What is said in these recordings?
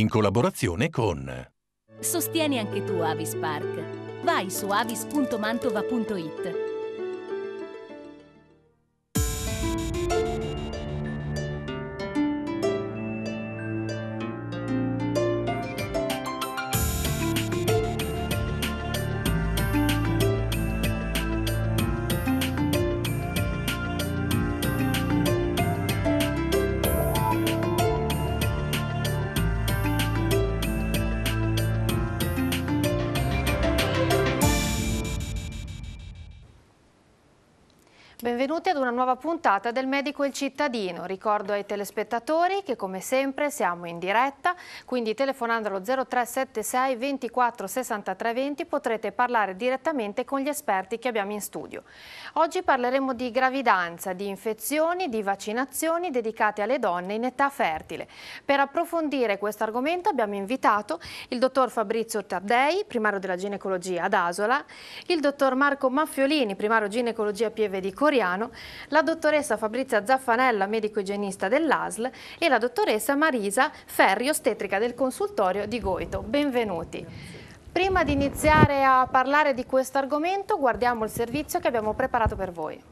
in collaborazione con Sostieni anche tu Avis Park. Vai su avis.mantova.it nuova puntata del Medico e il Cittadino. Ricordo ai telespettatori che come sempre siamo in diretta, quindi telefonando allo 0376 24 63 20 potrete parlare direttamente con gli esperti che abbiamo in studio. Oggi parleremo di gravidanza, di infezioni, di vaccinazioni dedicate alle donne in età fertile. Per approfondire questo argomento abbiamo invitato il dottor Fabrizio Taddei, primario della ginecologia ad Asola, il dottor Marco Maffiolini, primario ginecologia Pieve di Coriano, la dottoressa Fabrizia Zaffanella, medico igienista dell'ASL, e la dottoressa Marisa Ferri, ostetrica del consultorio di Goito. Benvenuti. Prima di iniziare a parlare di questo argomento, guardiamo il servizio che abbiamo preparato per voi.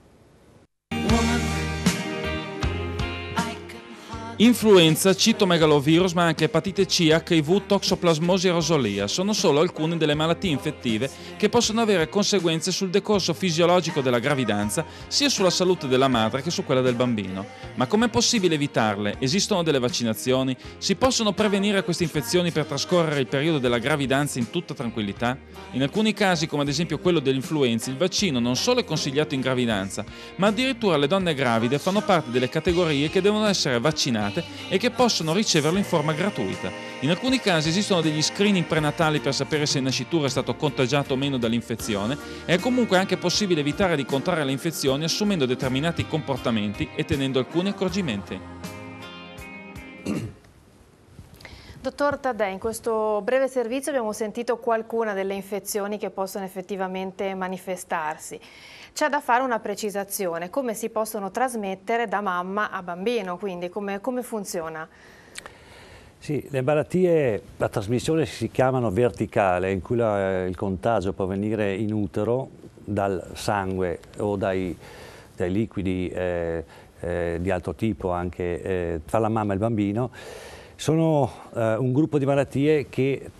Influenza, citomegalovirus, ma anche epatite C, HIV, toxoplasmosi e rosolia sono solo alcune delle malattie infettive che possono avere conseguenze sul decorso fisiologico della gravidanza, sia sulla salute della madre che su quella del bambino. Ma com'è possibile evitarle? Esistono delle vaccinazioni? Si possono prevenire queste infezioni per trascorrere il periodo della gravidanza in tutta tranquillità? In alcuni casi, come ad esempio quello dell'influenza, il vaccino non solo è consigliato in gravidanza, ma addirittura le donne gravide fanno parte delle categorie che devono essere vaccinate associate e che possono riceverlo in forma gratuita. In alcuni casi esistono degli screening prenatali per sapere se il nascituro è stato contagiato o meno dall'infezione e è comunque anche possibile evitare di contrarre le infezioni assumendo determinati comportamenti e tenendo alcuni accorgimenti. Dottor Taddei, in questo breve servizio abbiamo sentito qualcuna delle infezioni che possono effettivamente manifestarsi. C'è da fare una precisazione, come si possono trasmettere da mamma a bambino, quindi come, come funziona? Sì, le malattie, la trasmissione si chiamano verticale, in cui la, il contagio può venire in utero dal sangue o dai, dai liquidi eh, eh, di altro tipo anche eh, tra la mamma e il bambino. Sono eh, un gruppo di malattie che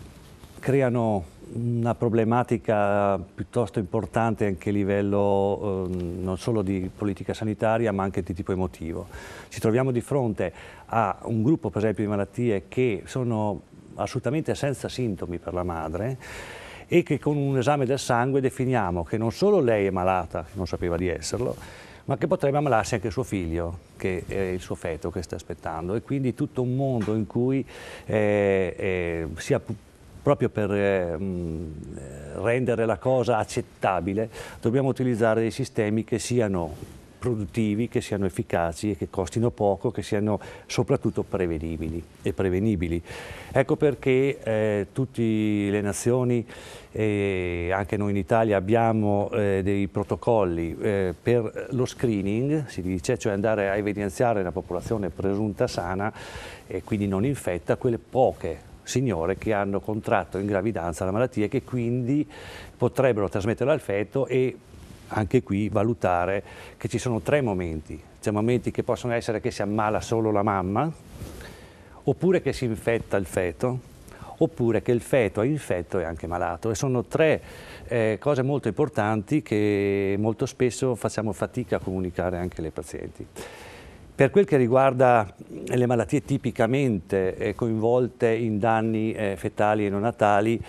creano una problematica piuttosto importante anche a livello eh, non solo di politica sanitaria ma anche di tipo emotivo. Ci troviamo di fronte a un gruppo per esempio di malattie che sono assolutamente senza sintomi per la madre e che con un esame del sangue definiamo che non solo lei è malata, non sapeva di esserlo, ma che potrebbe ammalarsi anche suo figlio, che è il suo feto che sta aspettando e quindi tutto un mondo in cui eh, eh, sia proprio per eh, mm, eh, rendere la cosa accettabile, dobbiamo utilizzare dei sistemi che siano produttivi, che siano efficaci e che costino poco, che siano soprattutto prevedibili e prevenibili. Ecco perché eh, tutte le nazioni, eh, anche noi in Italia, abbiamo eh, dei protocolli eh, per lo screening, si dice, cioè andare a evidenziare una popolazione presunta sana e quindi non infetta, quelle poche signore che hanno contratto in gravidanza la malattia e che quindi potrebbero trasmetterla al feto e anche qui valutare che ci sono tre momenti. C'è momenti che possono essere che si ammala solo la mamma, oppure che si infetta il feto, oppure che il feto è infetto e anche malato. E sono tre eh, cose molto importanti che molto spesso facciamo fatica a comunicare anche alle pazienti. Per quel che riguarda le malattie tipicamente eh, coinvolte in danni eh, fetali e neonatali,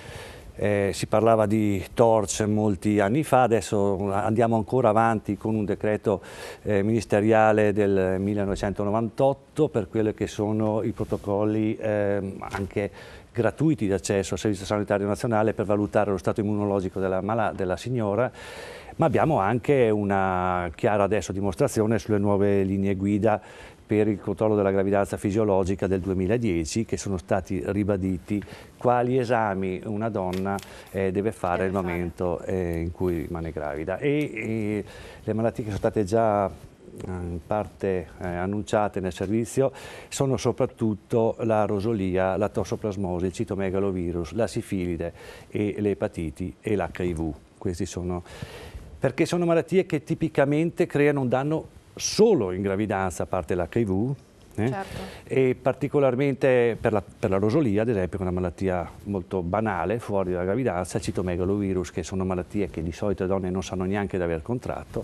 eh, si parlava di torce molti anni fa, adesso andiamo ancora avanti con un decreto eh, ministeriale del 1998 per quelli che sono i protocolli eh, anche gratuiti di accesso al Servizio Sanitario Nazionale per valutare lo stato immunologico della, della signora ma abbiamo anche una chiara adesso dimostrazione sulle nuove linee guida per il controllo della gravidanza fisiologica del 2010 che sono stati ribaditi quali esami una donna eh, deve fare nel momento eh, in cui rimane gravida e, e le malattie che sono state già eh, in parte eh, annunciate nel servizio sono soprattutto la rosolia, la tossoplasmosi, il citomegalovirus, la sifilide e le epatiti e l'HIV. Questi sono perché sono malattie che tipicamente creano un danno solo in gravidanza, a parte l'HIV, eh? Certo. e particolarmente per la, per la, rosolia, ad esempio, che è una malattia molto banale, fuori dalla gravidanza, citomegalovirus, che sono malattie che di solito le donne non sanno neanche di aver contratto,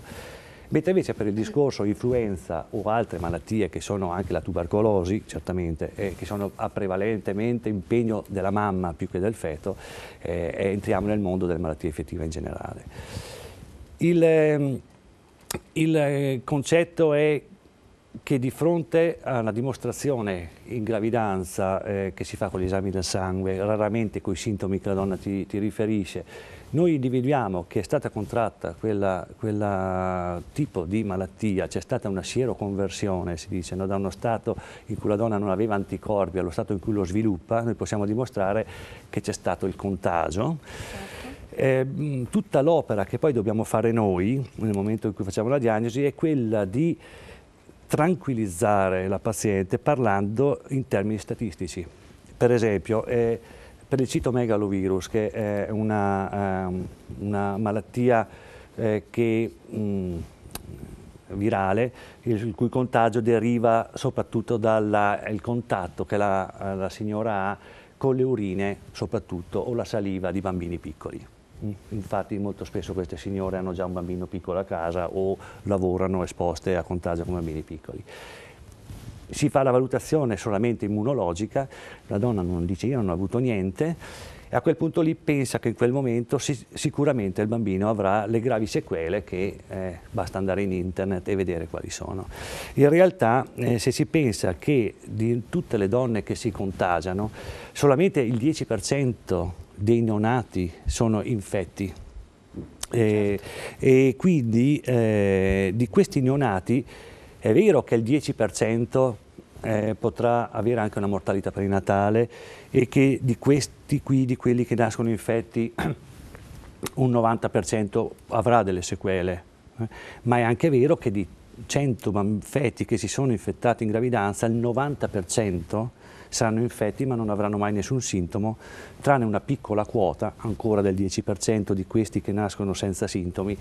mentre invece per il discorso influenza o altre malattie che sono anche la tubercolosi, certamente, eh, che sono a prevalentemente impegno della mamma più che del feto, eh, entriamo nel mondo delle malattie effettive in generale. Il, ehm, il eh, concetto è che di fronte a una dimostrazione in gravidanza eh, che si fa con gli esami del sangue, raramente con i sintomi che la donna ti, ti riferisce, noi individuiamo che è stata contratta quel tipo di malattia, c'è stata una sieroconversione, si dice, no? da uno stato in cui la donna non aveva anticorpi allo stato in cui lo sviluppa, noi possiamo dimostrare che c'è stato il contagio. Certo eh, tutta l'opera che poi dobbiamo fare noi nel momento in cui facciamo la diagnosi è quella di tranquillizzare la paziente parlando in termini statistici. Per esempio, eh, per il citomegalovirus, che è una, eh, una malattia eh, che, mh, mm, virale, il, cui contagio deriva soprattutto dal contatto che la, la signora ha con le urine, soprattutto, o la saliva di bambini piccoli. Infatti molto spesso queste signore hanno già un bambino piccolo a casa o lavorano esposte a contagio con bambini piccoli. Si fa la valutazione solamente immunologica, la donna non dice io non ho avuto niente e a quel punto lì pensa che in quel momento si, sicuramente il bambino avrà le gravi sequele che eh, basta andare in internet e vedere quali sono. In realtà eh, se si pensa che di tutte le donne che si contagiano solamente il 10% dei neonati sono infetti. Eh, certo. E, quindi eh, di questi neonati è vero che il 10% eh, potrà avere anche una mortalità prenatale e che di questi qui, di quelli che nascono infetti, un 90% avrà delle sequele. Eh? Ma è anche vero che di 100 infetti che si sono infettati in gravidanza, il 90% saranno infetti ma non avranno mai nessun sintomo, tranne una piccola quota, ancora del 10% di questi che nascono senza sintomi,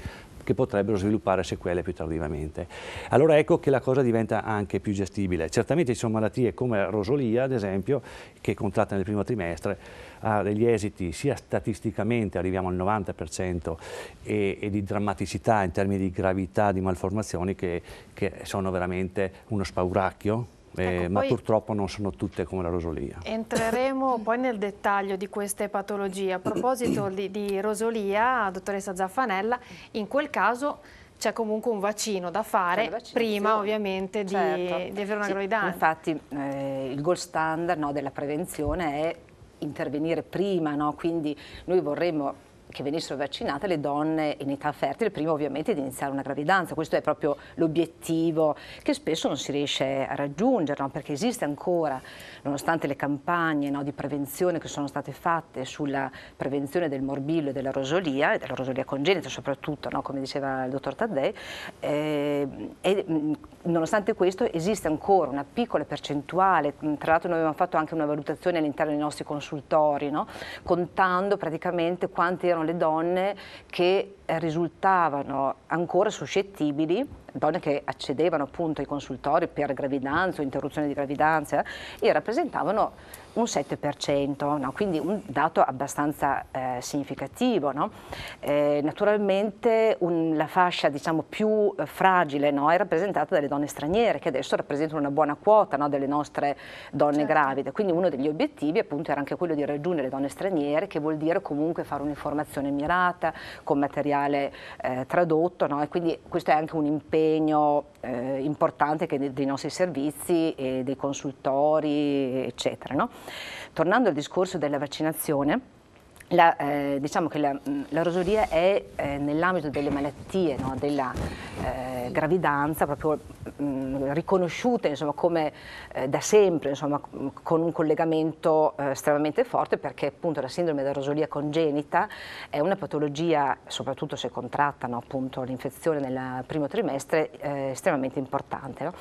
che potrebbero sviluppare sequele più tardivamente. Allora ecco che la cosa diventa anche più gestibile. Certamente ci sono malattie come rosolia, ad esempio, che è contratta nel primo trimestre, ha degli esiti sia statisticamente, arriviamo al 90%, e, e di drammaticità in termini di gravità di malformazioni che, che sono veramente uno spauracchio Ecco, eh, ma purtroppo non sono tutte come la rosolia. Entreremo poi nel dettaglio di queste patologie. A proposito di, di rosolia, dottoressa Zaffanella, in quel caso c'è comunque un vaccino da fare prima ovviamente di, certo. di avere una sì, gravidanza. Infatti eh, il gold standard no, della prevenzione è intervenire prima, no? quindi noi vorremmo che venissero vaccinate le donne in età fertile prima ovviamente di iniziare una gravidanza, questo è proprio l'obiettivo che spesso non si riesce a raggiungere no? perché esiste ancora, nonostante le campagne no, di prevenzione che sono state fatte sulla prevenzione del morbillo e della rosolia, e della rosolia congenita soprattutto, no? come diceva il dottor Taddei, eh, e, nonostante questo esiste ancora una piccola percentuale, tra l'altro noi abbiamo fatto anche una valutazione all'interno dei nostri consultori, contando praticamente quanti erano c'erano le donne che eh, risultavano ancora suscettibili, donne che accedevano appunto ai consultori per gravidanza o interruzione di gravidanza e rappresentavano un 7%, no? quindi un dato abbastanza eh, significativo. No? Eh, naturalmente un, la fascia diciamo, più eh, fragile no? è rappresentata dalle donne straniere che adesso rappresentano una buona quota delle nostre donne certo. gravide, quindi uno degli obiettivi appunto era anche quello di raggiungere le donne straniere che vuol dire comunque fare un'informazione mirata con materiale eh, tradotto e quindi questo è anche un impegno eh, importante dei nostri servizi e dei consultori eccetera. No? Tornando al discorso della vaccinazione, la, eh, diciamo che la, mm, la rosolia è eh, nell'ambito delle malattie no, della eh, gravidanza proprio mh, mm, riconosciuta insomma, come eh, da sempre insomma, con un collegamento eh, estremamente forte perché appunto la sindrome della rosolia congenita è una patologia soprattutto se contratta no, l'infezione nel primo trimestre eh, estremamente importante. No?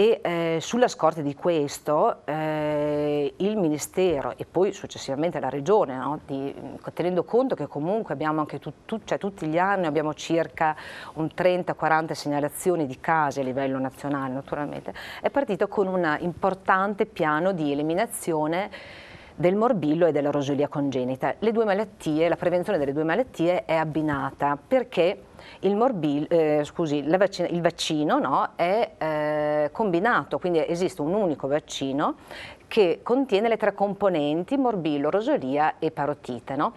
E eh, sulla scorta di questo eh, il Ministero e poi successivamente la Regione, no, di, tenendo conto che comunque abbiamo anche tu, tu, cioè, tutti gli anni abbiamo circa un 30-40 segnalazioni di casi a livello nazionale naturalmente, è partito con un importante piano di eliminazione del morbillo e della rosolia congenita. Malattie, la prevenzione delle due malattie è abbinata perché il, morbillo, eh, scusi, vaccina, il vaccino no, è eh, combinato, quindi esiste un unico vaccino che contiene le tre componenti morbillo, rosolia e parotite. No?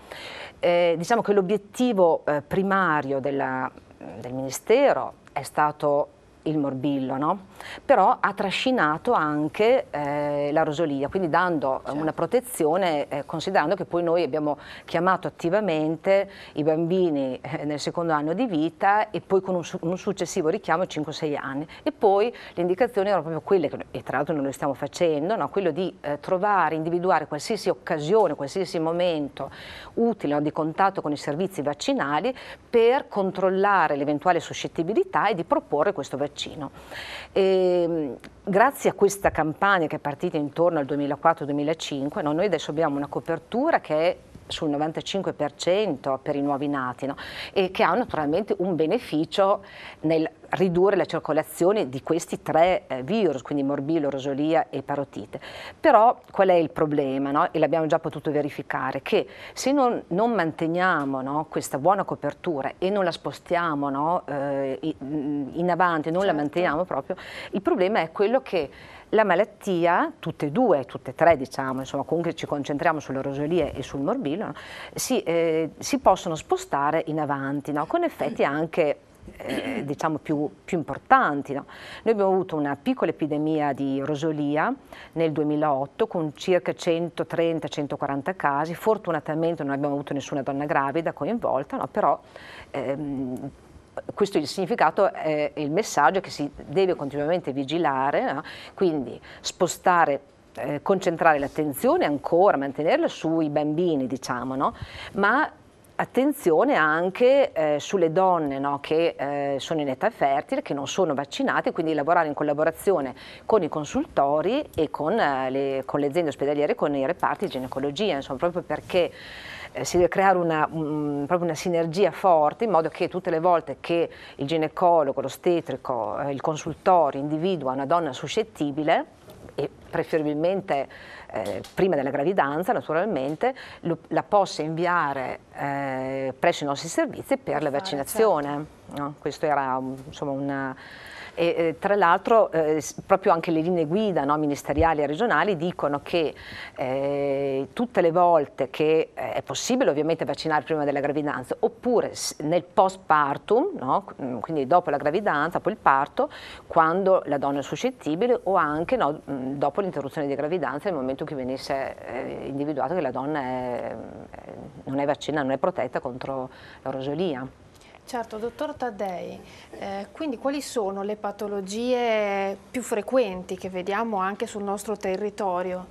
Eh, diciamo che l'obiettivo eh, primario della, del Ministero è stato il morbillo, no? però ha trascinato anche eh, la rosolia, quindi dando eh, certo. una protezione, eh, considerando che poi noi abbiamo chiamato attivamente i bambini eh, nel secondo anno di vita e poi con un, su un successivo richiamo 5-6 anni. E poi le indicazioni erano proprio quelle, che, e tra l'altro non lo stiamo facendo, no? quello di eh, trovare, individuare qualsiasi occasione, qualsiasi momento utile no? di contatto con i servizi vaccinali per controllare l'eventuale suscettibilità e di proporre questo vaccino vaccino. E, ehm, grazie a questa campagna che è partita intorno al 2004-2005, no, noi adesso abbiamo una copertura che è sul 95% per i nuovi nati no? e che ha naturalmente un beneficio nel ridurre la circolazione di questi tre eh, virus, quindi morbillo, rosolia e parotite. Però qual è il problema? No? E l'abbiamo già potuto verificare, che se non, non manteniamo no, questa buona copertura e non la spostiamo no, eh, mm, in avanti, non certo. la manteniamo proprio, il problema è quello che la malattia, tutte e due, tutte e tre diciamo, insomma comunque ci concentriamo sulle rosolie e sul morbillo, no? si, eh, si, possono spostare in avanti, no? con effetti anche eh, diciamo più, più importanti. No? Noi abbiamo avuto una piccola epidemia di rosolia nel 2008 con circa 130-140 casi, fortunatamente non abbiamo avuto nessuna donna gravida coinvolta, no? però ehm, questo è il significato e il messaggio che si deve continuamente vigilare, no? quindi spostare eh, concentrare l'attenzione ancora, mantenerla sui bambini, diciamo, no? ma attenzione anche eh, sulle donne no? che eh, sono in età fertile, che non sono vaccinate, quindi lavorare in collaborazione con i consultori e con, eh, le, con le aziende ospedaliere, con i reparti di ginecologia, insomma, proprio perché eh, si deve creare una, un, proprio una sinergia forte in modo che tutte le volte che il ginecologo, l'ostetrico, eh, il consultorio individua una donna suscettibile, e preferibilmente eh, prima della gravidanza naturalmente, lo, la possa inviare eh, presso i nostri servizi per la vaccinazione. Certo. No? Questo era insomma una e eh, tra l'altro eh, proprio anche le linee guida no, ministeriali e regionali dicono che eh, tutte le volte che è possibile ovviamente vaccinare prima della gravidanza oppure nel postpartum, no, mm, quindi dopo la gravidanza, poi il parto, quando la donna è suscettibile o anche no, mm, dopo l'interruzione di gravidanza nel momento in cui venisse individuato che la donna è, non è vaccinata, non è protetta contro la rosolia. Certo, dottor Taddei, eh, quindi quali sono le patologie più frequenti che vediamo anche sul nostro territorio?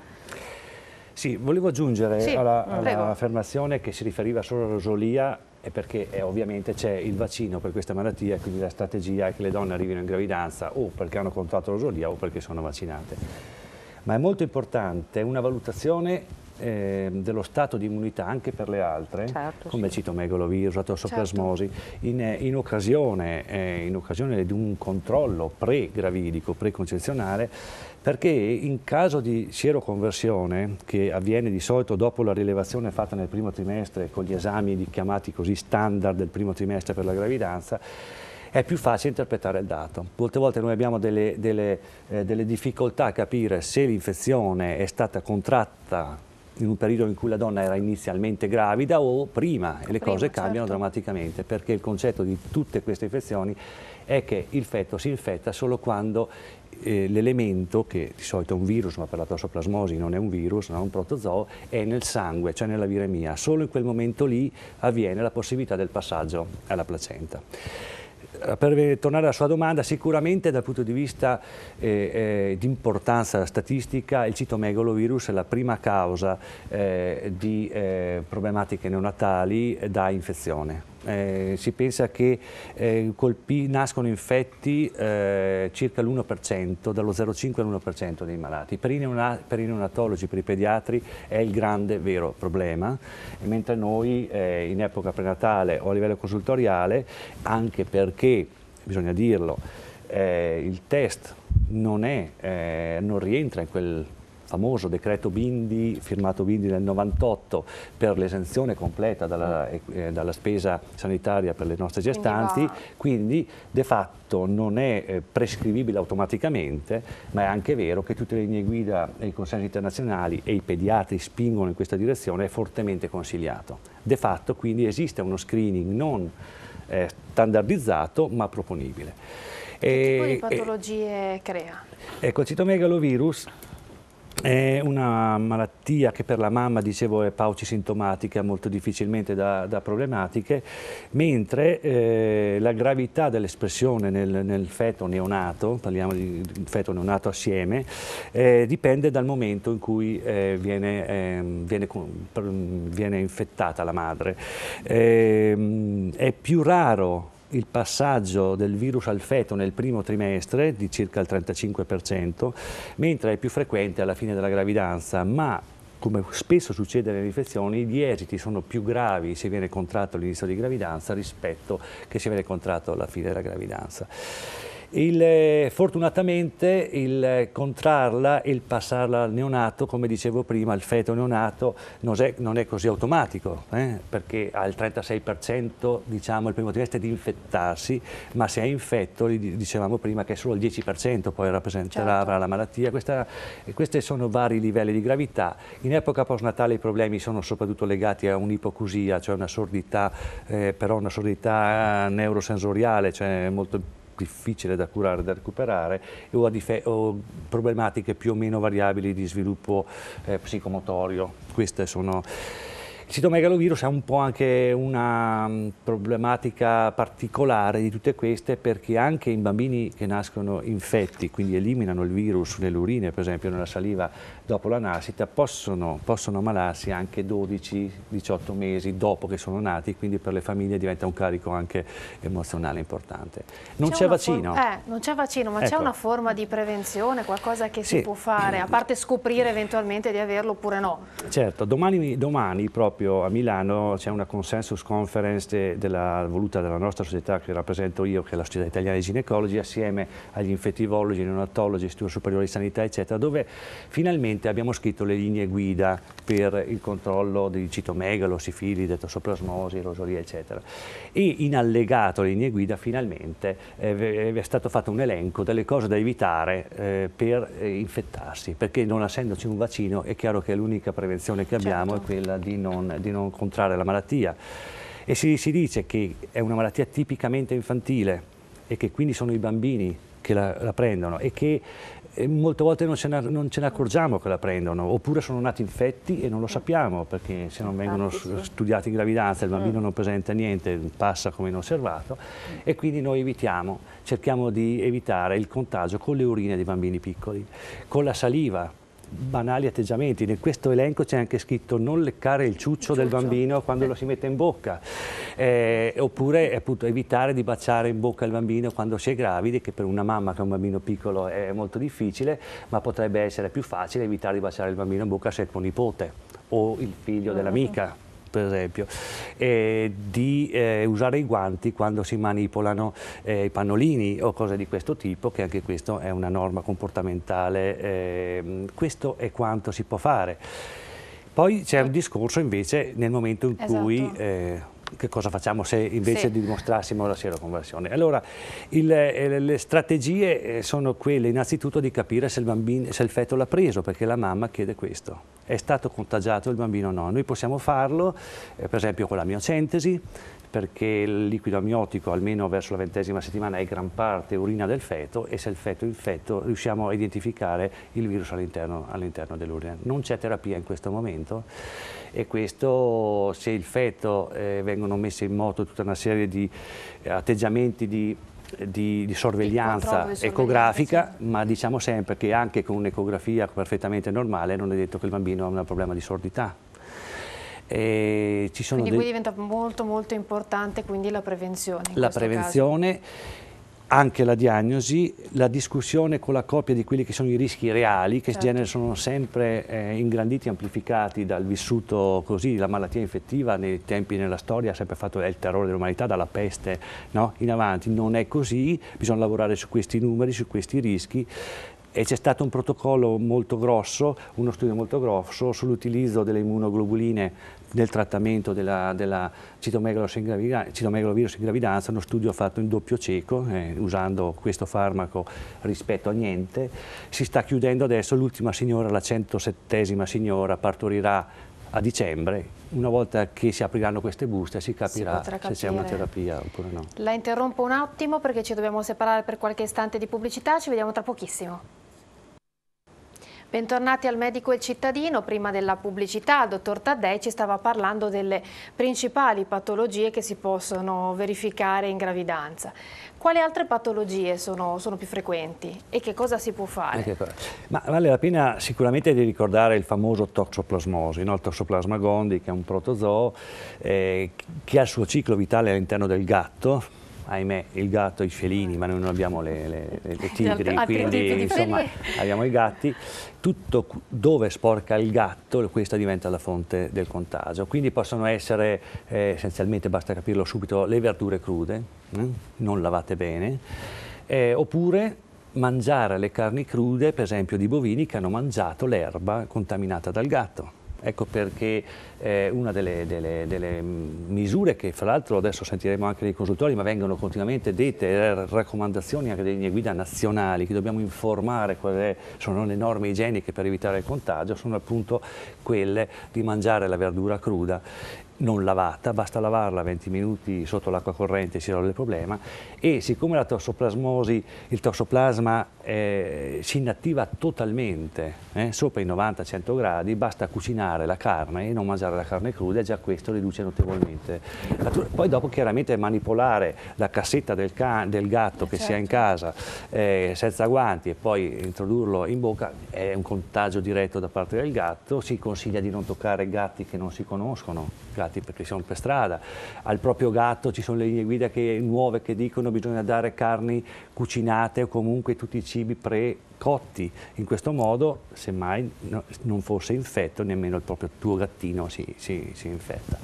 Sì, volevo aggiungere sì, all'affermazione alla mm, che si riferiva solo alla rosolia è perché eh, ovviamente c'è il vaccino per questa malattia, quindi la strategia è che le donne arrivino in gravidanza o perché hanno contratto rosolia o perché sono vaccinate. Ma è molto importante una valutazione eh, dello stato di immunità anche per le altre, certo, come sì. citomegalovirus, atosoplasmosi, certo. in, eh, in, occasione, eh, in occasione di un controllo pre-gravidico, preconcezionale, perché in caso di sieroconversione, che avviene di solito dopo la rilevazione fatta nel primo trimestre con gli esami chiamati così standard del primo trimestre per la gravidanza, è più facile interpretare il dato. Molte volte noi abbiamo delle, delle, eh, delle difficoltà a capire se l'infezione è stata contratta in un periodo in cui la donna era inizialmente gravida o prima e le prima, cose cambiano certo. drammaticamente perché il concetto di tutte queste infezioni è che il feto si infetta solo quando eh, l'elemento, che di solito è un virus, ma per la tossoplasmosi non è un virus, non è un protozoo, è nel sangue, cioè nella viremia. Solo in quel momento lì avviene la possibilità del passaggio alla placenta. Eh, per tornare alla sua domanda, sicuramente dal punto di vista eh, eh, di importanza statistica il citomegalovirus è la prima causa eh, di eh, problematiche neonatali da infezione. Eh, si pensa che eh, colpì, nascono infetti eh, circa l'1%, dallo 0,5 all'1% dei malati. Per i, neonatologi, per i pediatri è il grande vero problema, mentre noi eh, in epoca prenatale o a livello consultoriale, anche perché, bisogna dirlo, eh, il test non, è, eh, non rientra in quel famoso decreto Bindi, firmato Bindi nel 98 per l'esenzione completa dalla, eh, eh, dalla, spesa sanitaria per le nostre gestanti, quindi, quindi de fatto non è eh, prescrivibile automaticamente, ma è anche vero che tutte le linee guida e i consensi internazionali e i pediatri spingono in questa direzione, è fortemente consigliato. De fatto quindi esiste uno screening non eh, standardizzato ma proponibile. Che e, tipo di patologie e, crea? Ecco, il citomegalovirus è una malattia che per la mamma, dicevo, è paucisintomatica, molto difficilmente da, da problematiche, mentre eh, la gravità dell'espressione nel, nel, feto neonato, parliamo di feto neonato assieme, eh, dipende dal momento in cui eh, viene, ehm, viene, viene, infettata la madre. Ehm, è più raro il passaggio del virus al feto nel primo trimestre di circa il 35%, mentre è più frequente alla fine della gravidanza, ma come spesso succede nelle infezioni, gli esiti sono più gravi se viene contratto all'inizio di gravidanza rispetto che se viene contratto alla fine della gravidanza. Il, fortunatamente il contrarla e il passarla al neonato, come dicevo prima, il feto neonato non è, non è così automatico, eh? perché ha il 36% diciamo, il primo trimestre di infettarsi, ma se è infetto, dicevamo prima che solo il 10% poi rappresenterà certo. la malattia. questi sono vari livelli di gravità. In epoca postnatale i problemi sono soprattutto legati a un'ipocusia, cioè una sordità, eh, però una sordità eh, neurosensoriale, cioè molto difficile da curare, da recuperare o, o problematiche più o meno variabili di sviluppo eh, psicomotorio. Queste sono il citomegalovirus è un po' anche una mm, problematica particolare di tutte queste perché anche in bambini che nascono infetti, quindi eliminano il virus nelle urine, per esempio nella saliva dopo la nascita, possono, possono ammalarsi anche 12-18 mesi dopo che sono nati, quindi per le famiglie diventa un carico anche emozionale importante. Non c'è vaccino. Eh, non c'è vaccino, ma ecco. c'è una forma di prevenzione, qualcosa che sì. si può fare, a parte scoprire eventualmente di averlo oppure no? Certo, domani, domani proprio proprio a Milano c'è una consensus conference della, voluta dalla nostra società che rappresento io, che è la Società Italiana di Ginecologi, assieme agli infettivologi, neonatologi, Istituto Superiore di Sanità, eccetera, dove finalmente abbiamo scritto le linee guida per il controllo di citomegalo, sifili, detosoprasmosi, rosolia, eccetera. E in allegato alle linee guida finalmente eh, eh, è stato fatto un elenco delle cose da evitare eh, per infettarsi, perché non essendoci un vaccino è chiaro che l'unica prevenzione che abbiamo certo. è quella di non di non contrarre la malattia. E si, si dice che è una malattia tipicamente infantile e che quindi sono i bambini che la, la prendono e che e eh, molte volte non ce, ne, non ce, ne, accorgiamo che la prendono, oppure sono nati infetti e non lo sappiamo, perché se non vengono studiati in gravidanza il bambino mm. non presenta niente, passa come inosservato, e quindi noi evitiamo, cerchiamo di evitare il contagio con le urine dei bambini piccoli, con la saliva, banali atteggiamenti. In questo elenco c'è anche scritto non leccare il ciuccio, il ciuccio. del bambino quando lo si mette in bocca, eh, oppure appunto, evitare di baciare in bocca il bambino quando si è gravidi, che per una mamma che ha un bambino piccolo è molto difficile, ma potrebbe essere più facile evitare di baciare il bambino in bocca se è tuo nipote o il figlio certo. dell'amica per esempio, eh, di eh, usare i guanti quando si manipolano eh, i pannolini o cose di questo tipo, che anche questa è una norma comportamentale. Ehm, questo è quanto si può fare. Poi c'è un discorso invece nel momento in esatto. cui eh, che cosa facciamo se invece sì. dimostrassimo la sieroconversione? Allora, il, eh, le strategie eh, sono quelle innanzitutto di capire se il, bambino, se il feto l'ha preso, perché la mamma chiede questo. È stato contagiato il bambino o no? Noi possiamo farlo, eh, per esempio con la miocentesi, perché il liquido amniotico almeno verso la ventesima settimana è gran parte urina del feto e se il feto è infetto riusciamo a identificare il virus all'interno all dell'urina. Non c'è terapia in questo momento e questo se il feto eh, vengono messe in moto tutta una serie di eh, atteggiamenti di di, di, sorveglianza di ecografica, sì. ma diciamo sempre che anche con un'ecografia perfettamente normale non è detto che il bambino ha un problema di sordità. E ci sono quindi qui diventa molto molto importante quindi la prevenzione. La prevenzione, caso. anche la diagnosi, la discussione con la coppia di quelli che sono i rischi reali, che certo. in genere sono sempre eh, ingranditi amplificati dal vissuto così, la malattia infettiva nei tempi nella storia ha sempre fatto il terrore dell'umanità, dalla peste no? in avanti, non è così, bisogna lavorare su questi numeri, su questi rischi e c'è stato un protocollo molto grosso, uno studio molto grosso sull'utilizzo delle immunoglobuline del trattamento della, della citomegalovirus in, in gravidanza, uno studio fatto in doppio cieco, eh, usando questo farmaco rispetto a niente. Si sta chiudendo adesso l'ultima signora, la 107 signora, partorirà a dicembre, una volta che si apriranno queste buste si capirà si se c'è una terapia oppure no. La interrompo un attimo perché ci dobbiamo separare per qualche istante di pubblicità, ci vediamo tra pochissimo. Bentornati al Medico e il Cittadino, prima della pubblicità il dottor Taddei ci stava parlando delle principali patologie che si possono verificare in gravidanza. Quali altre patologie sono, sono più frequenti e che cosa si può fare? Ma vale la pena sicuramente di ricordare il famoso toxoplasmosi, no? il toxoplasma gondii che è un protozoo eh, che ha il suo ciclo vitale all'interno del gatto, ahimè il gatto, i felini, ma noi non abbiamo le, le, le tigri, quindi insomma abbiamo i gatti, tutto dove sporca il gatto questa diventa la fonte del contagio, quindi possono essere eh, essenzialmente, basta capirlo subito, le verdure crude, mh? Eh, non lavate bene, eh, oppure mangiare le carni crude, per esempio di bovini che hanno mangiato l'erba contaminata dal gatto Ecco perché eh, una delle, delle, delle, misure che fra l'altro adesso sentiremo anche dai consultori ma vengono continuamente dette, eh, raccomandazioni anche delle linee guida nazionali che dobbiamo informare quali sono le norme igieniche per evitare il contagio, sono appunto quelle di mangiare la verdura cruda non lavata, basta lavarla 20 minuti sotto l'acqua corrente e si risolve il problema e siccome la tossoplasmosi, il tossoplasma eh, si inattiva totalmente eh, sopra i 90-100 gradi, basta cucinare la carne e non mangiare la carne cruda, e già questo riduce notevolmente. Poi dopo chiaramente manipolare la cassetta del, del gatto certo. eh che certo. si ha in casa senza guanti e poi introdurlo in bocca è un contagio diretto da parte del gatto, si consiglia di non toccare gatti che non si conoscono, gatti sbagliati perché siamo per strada, al proprio gatto ci sono le linee guida che, nuove che dicono che bisogna dare carni cucinate o comunque tutti i cibi precotti. In questo modo, semmai no, non fosse infetto, nemmeno il proprio tuo gattino si, si, si infetta.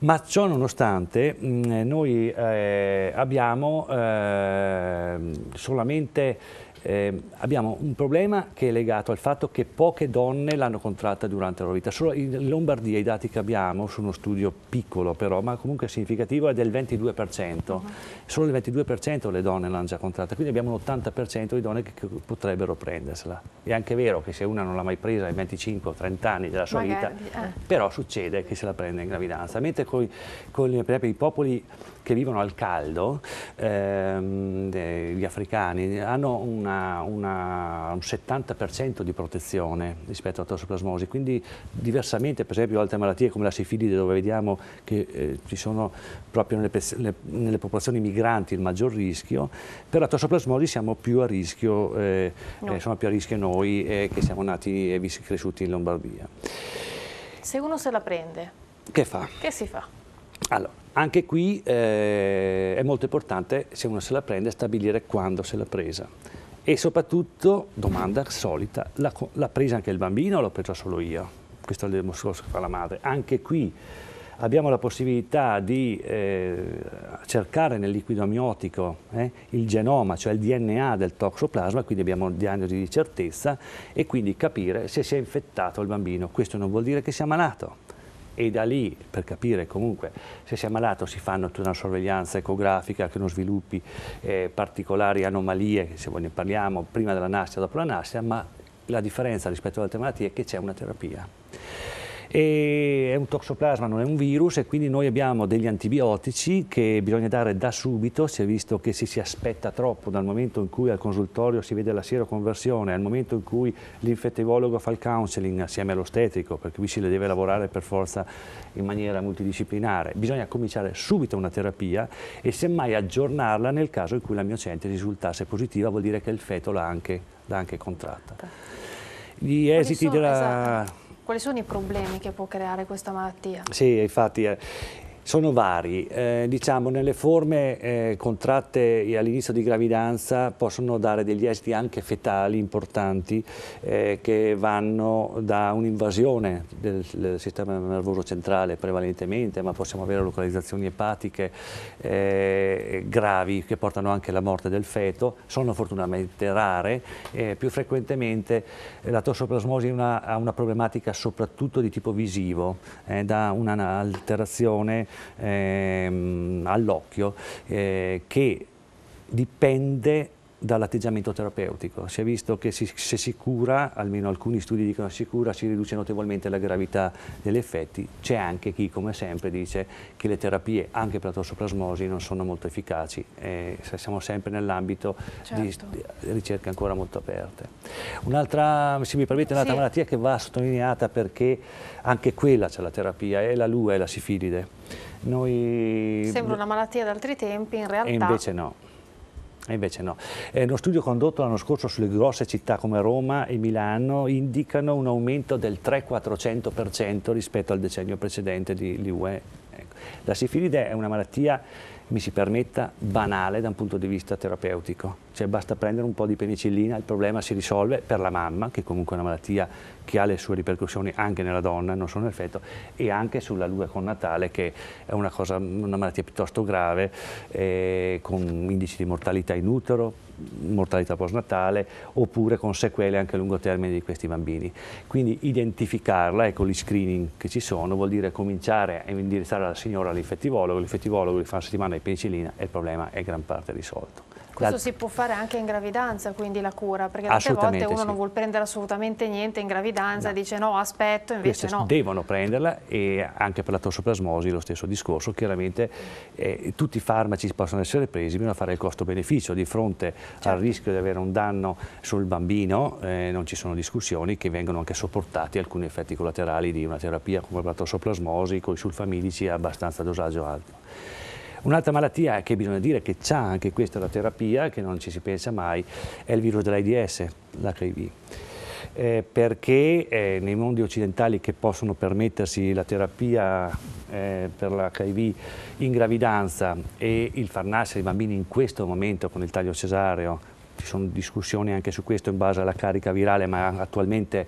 Ma ciò nonostante mm, noi eh, abbiamo eh, solamente eh, abbiamo un problema che è legato al fatto che poche donne l'hanno contratta durante la loro vita. Solo in Lombardia i dati che abbiamo su uno studio piccolo però, ma comunque significativo, è del 22%. Uh-huh. Solo il 22% le donne l'hanno già contratta, quindi abbiamo un 80% di donne che, che, potrebbero prendersela. È anche vero che se una non l'ha mai presa ai 25 o 30 anni della sua Magari, vita, eh. però succede che se la prende in gravidanza. Mentre con, con per esempio, i popoli che vivono al caldo, ehm, gli africani, hanno una, una, un 70% di protezione rispetto alla tossoplasmosi, quindi diversamente per esempio altre malattie come la sifilide dove vediamo che eh, ci sono proprio nelle, le, nelle, popolazioni migranti il maggior rischio, per la tossoplasmosi siamo più a rischio, eh, no. eh, sono più a rischio noi eh, che siamo nati e cresciuti in Lombardia. Se uno se la prende, che fa? Che si fa? Allora, anche qui eh, è molto importante, se uno se la prende, stabilire quando se l'ha presa. E soprattutto, domanda solita, l'ha presa anche il bambino o l'ho presa solo io? Questo lo discorso che fa la madre. Anche qui abbiamo la possibilità di eh, cercare nel liquido amniotico eh, il genoma, cioè il DNA del toxoplasma, quindi abbiamo diagnosi di certezza e quindi capire se si è infettato il bambino. Questo non vuol dire che sia malato, e da lì per capire comunque se si è malato si fanno tutta una sorveglianza ecografica che non sviluppi eh, particolari anomalie, se ne parliamo, prima della nascita, dopo la nascita, ma la differenza rispetto ad altre malattie è che c'è una terapia e è un toxoplasma, non è un virus e quindi noi abbiamo degli antibiotici che bisogna dare da subito, si è visto che si, si aspetta troppo dal momento in cui al consultorio si vede la sieroconversione, al momento in cui l'infettivologo fa il counseling assieme all'ostetrico, perché qui si le deve lavorare per forza in maniera multidisciplinare, bisogna cominciare subito una terapia e semmai aggiornarla nel caso in cui la miocente risultasse positiva, vuol dire che il feto l'ha anche, anche contratta. Gli esiti della... Esatto quali sono i problemi che può creare questa malattia? Sì, infatti eh, sono vari, eh, diciamo nelle forme eh, contratte all'inizio di gravidanza possono dare degli esiti anche fetali importanti eh, che vanno da un'invasione del, del, sistema nervoso centrale prevalentemente, ma possiamo avere localizzazioni epatiche eh, gravi che portano anche alla morte del feto, sono fortunatamente rare, più frequentemente la tossoplasmosi ha una, una, problematica soprattutto di tipo visivo, eh, da un'alterazione ehm, all'occhio eh, che dipende dall'atteggiamento terapeutico. Si è visto che si, se si cura, almeno alcuni studi dicono si cura, si riduce notevolmente la gravità degli effetti. C'è anche chi, come sempre, dice che le terapie anche per la tossoplasmosi non sono molto efficaci. E siamo sempre nell'ambito certo. di, di ricerche ancora molto aperte. Un'altra, se mi permette, un'altra sì. malattia che va sottolineata perché anche quella c'è la terapia, è la lua la sifilide. Noi... Sembra una malattia ad altri tempi, in realtà... E invece no. E invece no. Eh, uno studio condotto l'anno scorso sulle grosse città come Roma e Milano indicano un aumento del 300-400% rispetto al decennio precedente di, di UE. Ecco. La sifilide è una malattia, mi si permetta, banale da un punto di vista terapeutico. Cioè basta prendere un po' di penicillina, il problema si risolve per la mamma, che comunque è una malattia che ha le sue ripercussioni anche nella donna, non solo nel feto, e anche sulla lunga connatale, che è una, cosa, una malattia piuttosto grave, eh, con indici di mortalità in utero, mortalità postnatale, oppure con sequele anche a lungo termine di questi bambini. Quindi identificarla, ecco gli screening che ci sono, vuol dire cominciare a indirizzare la signora all'infettivologo, l'infettivologo li fa una settimana di penicillina e il problema è gran parte risolto. Questo si può fare anche in gravidanza, quindi la cura, perché tante volte uno sì. non vuole prendere assolutamente niente in gravidanza, no. dice no, aspetto, invece Queste no. Devono prenderla e anche per la tossoplasmosi lo stesso discorso, chiaramente eh, tutti i farmaci possono essere presi, bisogna fare il costo-beneficio, di fronte certo. al rischio di avere un danno sul bambino eh, non ci sono discussioni che vengono anche sopportati alcuni effetti collaterali di una terapia come la tossoplasmosi con i sulfamidici a abbastanza dosagio alto. Un'altra malattia che bisogna dire che c'ha anche questa la terapia, che non ci si pensa mai, è il virus dell'AIDS, l'HIV. Eh, perché eh, nei mondi occidentali che possono permettersi la terapia eh, per l'HIV in gravidanza e il far nascere i bambini in questo momento con il taglio cesareo, ci sono discussioni anche su questo in base alla carica virale, ma attualmente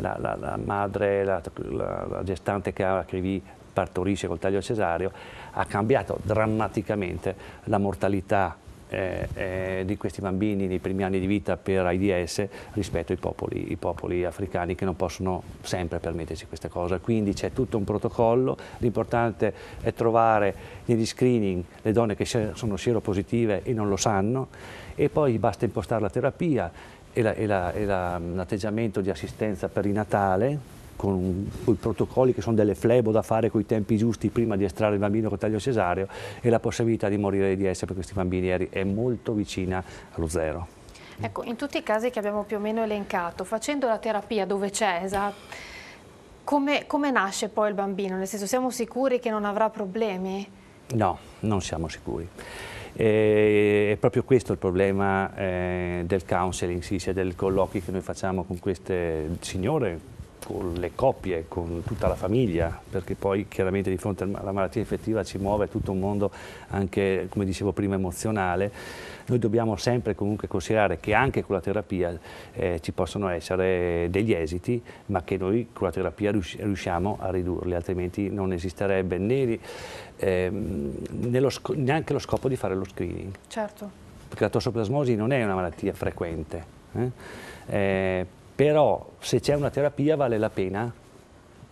la, la, la madre, la, la gestante che ha l'HIV partorisce col taglio cesareo, ha cambiato drammaticamente la mortalità eh, eh, di questi bambini nei primi anni di vita per AIDS rispetto ai popoli, popoli africani che non possono sempre permettersi questa cosa. Quindi c'è tutto un protocollo, l'importante è trovare negli screening le donne che sono sieropositive e non lo sanno e poi basta impostare la terapia e l'atteggiamento la, la, la, mm, di assistenza perinatale con i protocolli che sono delle flebo da fare con i tempi giusti prima di estrarre il bambino con taglio cesareo e la possibilità di morire di essere per questi bambini è molto vicina allo zero. Ecco, in tutti i casi che abbiamo più o meno elencato, facendo la terapia dove c'è, esatto, come, come nasce poi il bambino? Nel senso, siamo sicuri che non avrà problemi? No, non siamo sicuri. E è proprio questo il problema eh, del counseling, sì, cioè del colloqui che noi facciamo con queste signore, con le coppie, con tutta la famiglia, perché poi chiaramente di fronte alla malattia infettiva ci muove tutto un mondo anche, come dicevo prima, emozionale. Noi dobbiamo sempre comunque considerare che anche con la terapia eh, ci possono essere degli esiti, ma che noi con la terapia riusciamo a ridurli, altrimenti non esisterebbe né, eh, neanche lo scopo di fare lo screening. Certo. Perché la tossoplasmosi non è una malattia frequente. Eh? eh però se c'è una terapia vale la pena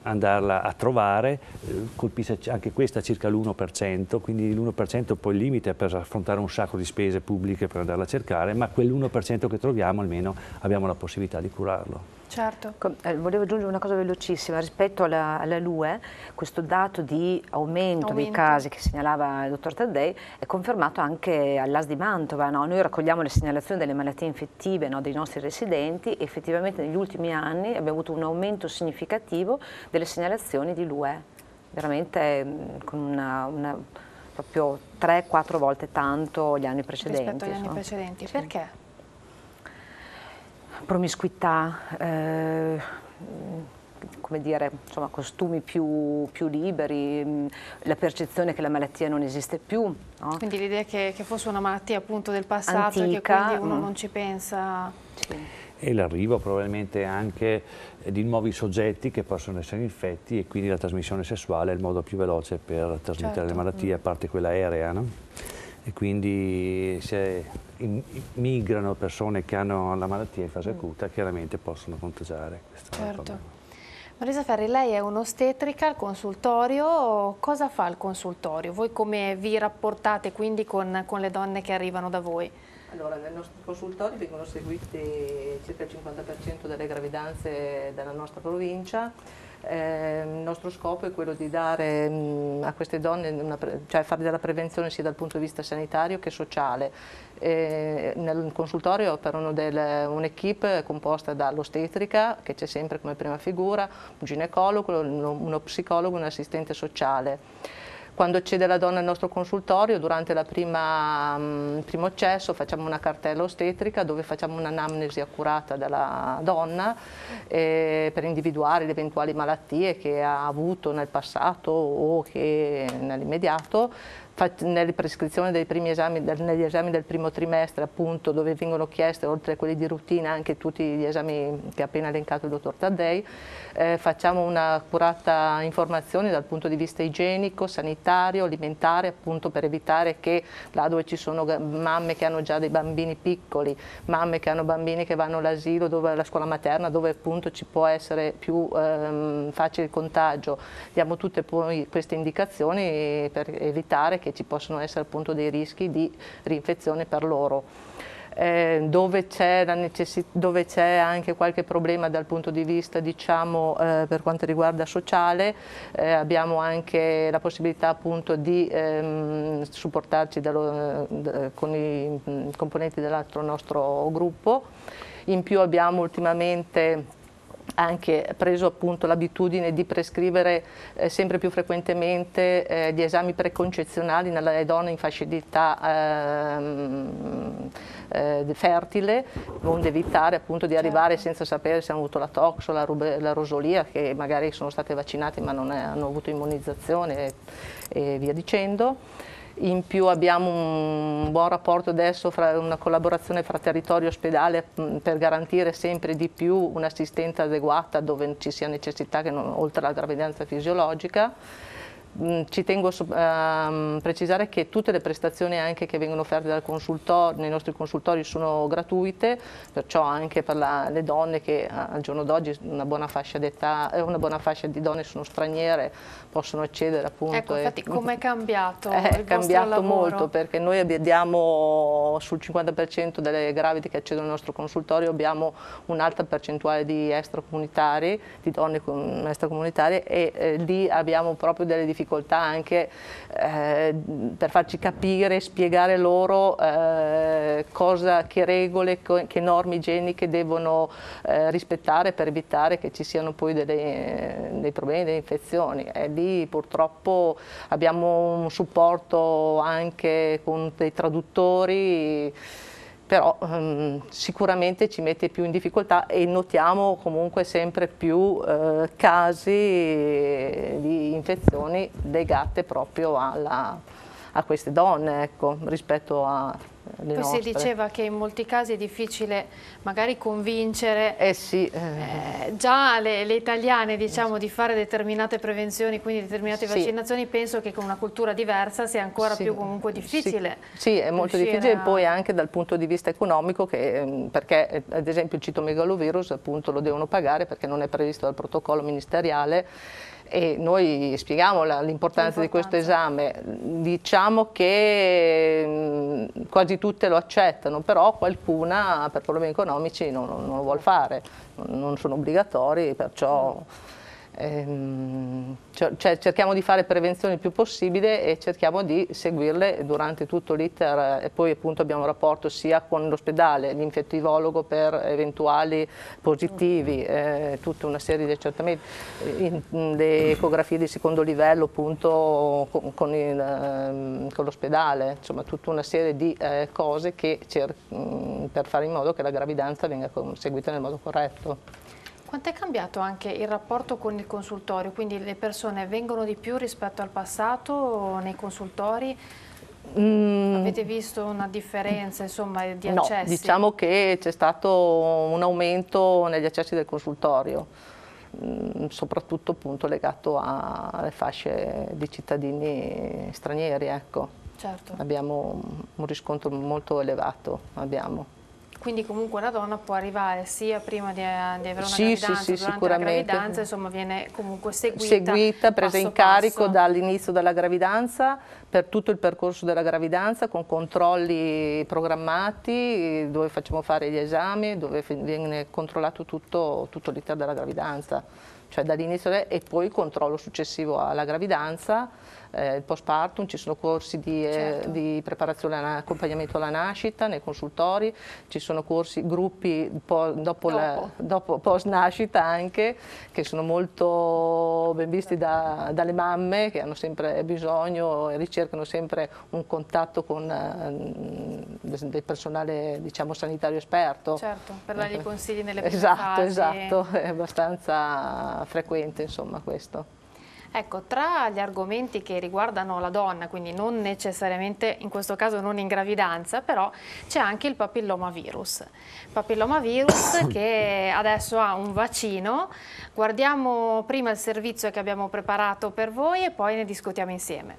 andarla a trovare, eh, colpisce anche questa circa l'1%, quindi l'1% è poi il limite per affrontare un sacco di spese pubbliche per andarla a cercare, ma quell'1% che troviamo almeno abbiamo la possibilità di curarlo. Certo. Eh, volevo aggiungere una cosa velocissima rispetto alla, alla LUE, questo dato di aumento, aumento, dei casi che segnalava il dottor Taddei è confermato anche all'AS di Mantova, no? noi raccogliamo le segnalazioni delle malattie infettive no? dei nostri residenti e effettivamente negli ultimi anni abbiamo avuto un aumento significativo delle segnalazioni di LUE, veramente mm, con una, una proprio 3-4 volte tanto gli anni precedenti. Rispetto agli anni so. precedenti, sì. perché? promiscuità, eh, come dire, insomma, costumi più, più, liberi, mm, la percezione che la malattia non esiste più. No? Quindi l'idea che, che, fosse una malattia appunto del passato Antica, e che quindi uno mm. non ci pensa. Sì. E l'arrivo probabilmente anche di nuovi soggetti che possono essere infetti e quindi la trasmissione sessuale è il modo più veloce per trasmettere certo. le malattie, a parte quella aerea. No? E quindi se migrano persone che hanno la malattia in fase mm. acuta, chiaramente possono contagiare. Questo certo. Marisa Ferri, lei è un'ostetrica al consultorio, cosa fa il consultorio? Voi come vi rapportate quindi con, con le donne che arrivano da voi? Allora, nel nostro consultorio vengono seguite circa il 50% delle gravidanze della nostra provincia, eh, il nostro scopo è quello di dare mh, a queste donne, una, cioè fare della prevenzione sia dal punto di vista sanitario che sociale. Eh, nel consultorio operano un'equipe composta dall'ostetrica, che c'è sempre come prima figura, un ginecologo, uno, uno psicologo e un assistente sociale. Quando accede la donna al nostro consultorio, durante il mm, primo accesso facciamo una cartella ostetrica dove facciamo un'anamnesi accurata della donna eh, per individuare le eventuali malattie che ha avuto nel passato o che nell'immediato nelle prescrizioni dei primi esami, negli esami del primo trimestre appunto dove vengono chieste oltre a quelli di routine anche tutti gli esami che ha appena elencato il dottor Taddei, eh, facciamo un'accurata informazione dal punto di vista igienico, sanitario, alimentare appunto per evitare che là dove ci sono mamme che hanno già dei bambini piccoli, mamme che hanno bambini che vanno all'asilo, alla scuola materna dove appunto ci può essere più ehm, facile il contagio, diamo tutte poi queste indicazioni per evitare che che ci possono essere appunto dei rischi di rinfezione per loro. Eh, dove, c'è anche qualche problema dal punto di vista diciamo, eh, per quanto riguarda sociale, eh, abbiamo anche la possibilità appunto di ehm, supportarci dallo, eh, con i componenti dell'altro nostro gruppo, in più abbiamo ultimamente anche preso appunto l'abitudine di prescrivere eh, sempre più frequentemente eh, gli esami preconcezionali nelle donne in fasce di età ehm, eh, fertile, onde evitare appunto di certo. arrivare senza sapere se hanno avuto la toxo, la, la rosolia, che magari sono state vaccinate ma non è, eh, hanno avuto immunizzazione e, e via dicendo in più abbiamo un buon rapporto adesso, fra, una collaborazione fra territorio e ospedale mm, per garantire sempre di più un'assistenza adeguata dove ci sia necessità non, oltre alla gravidanza fisiologica. Mm, ci tengo a ehm, precisare che tutte le prestazioni anche che vengono offerte nei nostri consultori sono gratuite, perciò anche per la, le donne che eh, al giorno d'oggi una buona fascia eh, una buona fascia di donne sono straniere, possono accedere appunto. Ecco, infatti come eh, è cambiato? È cambiato molto perché noi abbiamo sul 50% delle gravide che accedono al nostro consultorio abbiamo un'alta percentuale di extracomunitari, di donne extracomunitarie e eh, lì abbiamo proprio delle difficoltà difficoltà anche eh, per farci capire, spiegare loro eh, cosa, che regole, che norme igieniche devono eh, rispettare per evitare che ci siano poi delle, dei problemi, delle infezioni. E lì purtroppo abbiamo un supporto anche con dei traduttori però ehm, sicuramente ci mette più in difficoltà e notiamo comunque sempre più eh, casi eh, di infezioni legate proprio alla, a queste donne ecco, rispetto a le Poi nostre. si diceva che in molti casi è difficile magari convincere eh sì, eh. Eh, già le, le italiane diciamo, sì. di fare determinate prevenzioni, quindi determinate sì. vaccinazioni, penso che con una cultura diversa sia ancora più comunque difficile. Sì, è molto difficile a... poi anche dal punto di vista economico che, ehm, perché eh, ad esempio il citomegalovirus appunto lo devono pagare perché non è previsto dal protocollo ministeriale e noi spieghiamo l'importanza di questo esame, diciamo che mm, quasi tutte lo accettano, però qualcuna per problemi economici non, non lo vuole fare, non sono obbligatori, perciò... Mm. Ehm, cioè cerchiamo di fare prevenzione il più possibile e cerchiamo di seguirle durante tutto l'iter e poi appunto abbiamo un rapporto sia con l'ospedale, l'infettivologo per eventuali positivi, eh, tutta una serie di accertamenti, eh, le ecografie di secondo livello appunto con, ehm, con l'ospedale, insomma tutta una serie di eh, cose che mm, per fare in modo che la gravidanza venga seguita nel modo corretto. Quanto è cambiato anche il rapporto con il consultorio? Quindi le persone vengono di più rispetto al passato nei consultori? Mm. Avete visto una differenza insomma, di accessi? No, diciamo che c'è stato un aumento negli accessi del consultorio, mm, soprattutto appunto, legato alle fasce di cittadini stranieri. Ecco. Certo. Abbiamo un riscontro molto elevato. Abbiamo. Quindi comunque una donna può arrivare sia prima di, eh, di avere una sì, gravidanza, sì, sì, sicuramente. la gravidanza, insomma viene comunque seguita. Seguita, presa in carico dall'inizio della gravidanza, per tutto il percorso della gravidanza, con controlli programmati, dove facciamo fare gli esami, dove viene controllato tutto, tutto l'iter della gravidanza. Cioè dall'inizio e poi il controllo successivo alla gravidanza, eh, il postpartum, ci sono corsi di, eh, certo. eh, di preparazione all'accompagnamento alla nascita nei consultori, ci sono corsi, gruppi po dopo, dopo. La, dopo, post nascita anche, che sono molto ben visti da, dalle mamme che hanno sempre bisogno e ricercano sempre un contatto con eh, del personale diciamo, sanitario esperto. Certo, per dargli eh, consigli nelle prime esatto, fasi. Esatto, è abbastanza frequente insomma questo. Ecco, tra gli argomenti che riguardano la donna, quindi non necessariamente in questo caso non in gravidanza, però c'è anche il papillomavirus. Papillomavirus che adesso ha un vaccino. Guardiamo prima il servizio che abbiamo preparato per voi e poi ne discutiamo insieme.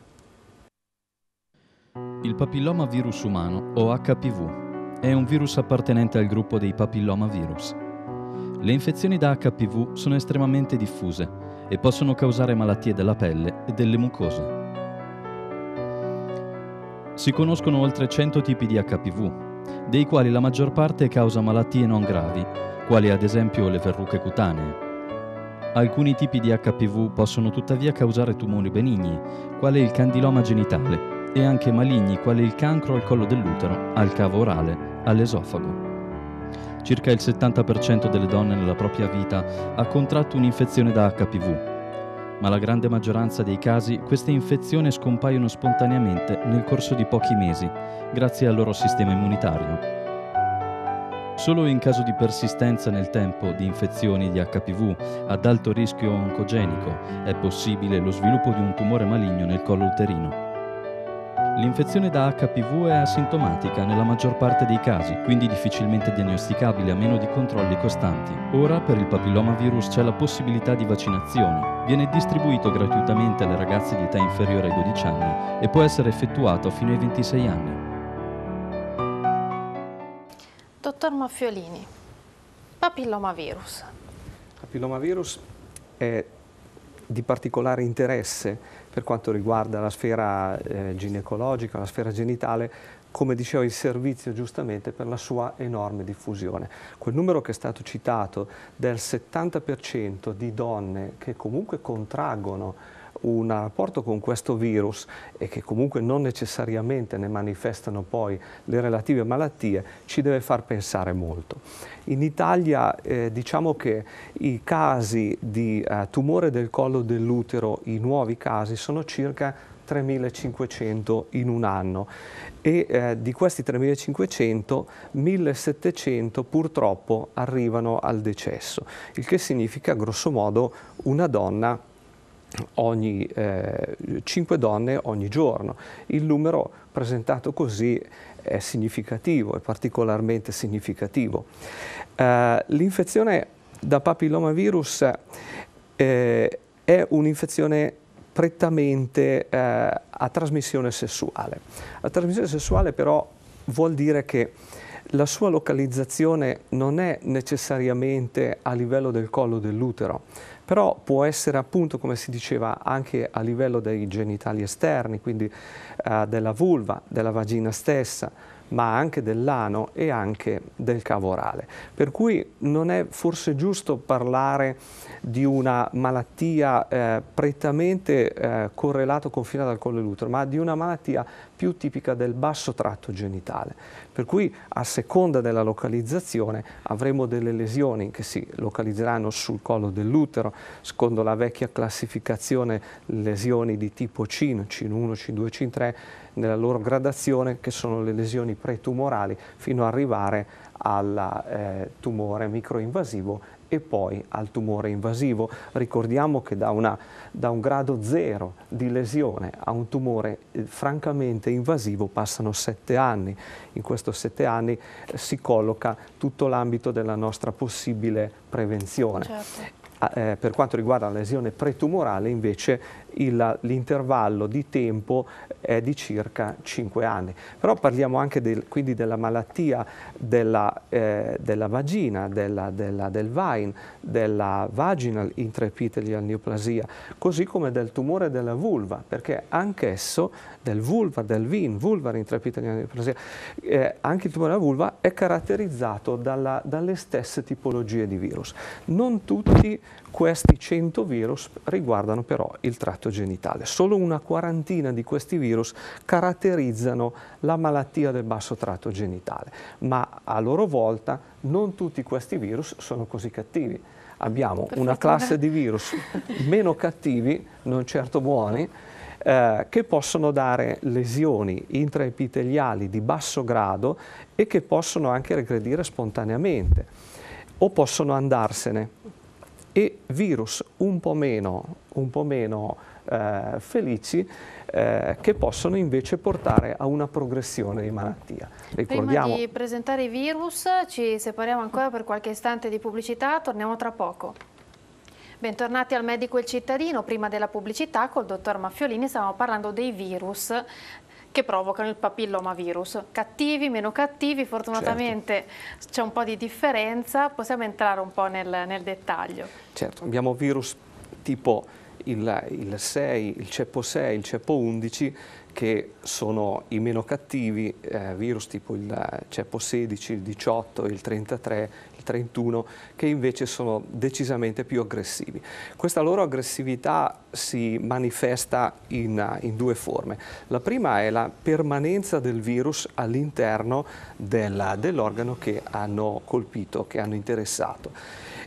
Il papillomavirus umano, o HPV, è un virus appartenente al gruppo dei papillomavirus. Le infezioni da HPV sono estremamente diffuse e possono causare malattie della pelle e delle mucose. Si conoscono oltre 100 tipi di HPV, dei quali la maggior parte causa malattie non gravi, quali ad esempio le verruche cutanee. Alcuni tipi di HPV possono tuttavia causare tumori benigni, quale il candiloma genitale, e anche maligni, quale il cancro al collo dell'utero, al cavo orale, all'esofago circa il 70% delle donne nella propria vita ha contratto un'infezione da HPV, ma la grande maggioranza dei casi queste infezioni scompaiono spontaneamente nel corso di pochi mesi, grazie al loro sistema immunitario. Solo in caso di persistenza nel tempo di infezioni di HPV ad alto rischio oncogenico è possibile lo sviluppo di un tumore maligno nel collo uterino. L'infezione da HPV è asintomatica nella maggior parte dei casi, quindi difficilmente diagnosticabile a meno di controlli costanti. Ora per il papillomavirus c'è la possibilità di vaccinazione. Viene distribuito gratuitamente alle ragazze di età inferiore ai 12 anni e può essere effettuato fino ai 26 anni. Dottor Maffiolini, papillomavirus. Papillomavirus è di particolare interesse per quanto riguarda la sfera eh, ginecologica, la sfera genitale, come dicevo il servizio giustamente per la sua enorme diffusione. Quel numero che è stato citato del 70% di donne che comunque contraggono un rapporto con questo virus e che comunque non necessariamente ne manifestano poi le relative malattie, ci deve far pensare molto. In Italia eh, diciamo che i casi di eh, tumore del collo dell'utero, i nuovi casi, sono circa 3.500 in un anno e eh, di questi 3.500 1.700 purtroppo arrivano al decesso, il che significa grosso modo una donna ogni eh, 5 donne ogni giorno. Il numero presentato così è significativo, è particolarmente significativo. Eh, L'infezione da papillomavirus eh, è un'infezione prettamente eh, a trasmissione sessuale. La trasmissione sessuale però vuol dire che la sua localizzazione non è necessariamente a livello del collo dell'utero, però può essere appunto, come si diceva, anche a livello dei genitali esterni, quindi eh, della vulva, della vagina stessa, ma anche dell'ano e anche del cavo orale. Per cui non è forse giusto parlare di una malattia eh, prettamente eh, correlata o confinata al collo dell'utero, ma di una malattia più tipica del basso tratto genitale, per cui a seconda della localizzazione avremo delle lesioni che si localizzeranno sul collo dell'utero, secondo la vecchia classificazione lesioni di tipo CIN, cin 1 cin 2 cin 3 nella loro gradazione che sono le lesioni pretumorali fino ad arrivare al eh, tumore microinvasivo e poi al tumore invasivo. Ricordiamo che da, una, da un grado zero di lesione a un tumore eh, francamente invasivo passano sette anni. In questi sette anni eh, si colloca tutto l'ambito della nostra possibile prevenzione. Certo. Eh, per quanto riguarda la lesione pretumorale invece l'intervallo di tempo eh, è di circa 5 anni. Però parliamo anche del, quindi della malattia della, eh, della vagina, della, della, del VINE, della vaginal intraepithelial neoplasia, così come del tumore della vulva, perché anch'esso, del vulva, del VIN, vulvar intraepithelial neoplasia, eh, anche il tumore della vulva è caratterizzato dalla, dalle stesse tipologie di virus. Non tutti questi 100 virus riguardano però il tratto genitale. Solo una quarantina di questi virus caratterizzano la malattia del basso tratto genitale, ma a loro volta non tutti questi virus sono così cattivi. Abbiamo Perfetto. una classe di virus meno cattivi, non certo buoni, eh, che possono dare lesioni intraepiteliali di basso grado e che possono anche regredire spontaneamente o possono andarsene e virus un po' meno, un po meno eh, felici eh, che possono invece portare a una progressione di malattia. Ricordiamo... Prima di presentare i virus ci separiamo ancora per qualche istante di pubblicità, torniamo tra poco. Bentornati al Medico e il Cittadino, prima della pubblicità col dottor Maffiolini stavamo parlando dei virus che provocano il papillomavirus. Cattivi, meno cattivi, fortunatamente certo. c'è un po' di differenza, possiamo entrare un po' nel, nel dettaglio. Certo, abbiamo virus tipo il, il 6, il ceppo 6, il ceppo 11 che sono i meno cattivi, eh, virus tipo il ceppo 16, il 18, il 33, 31 che invece sono decisamente più aggressivi. Questa loro aggressività si manifesta in, in due forme. La prima è la permanenza del virus all'interno dell'organo che hanno colpito, che hanno interessato.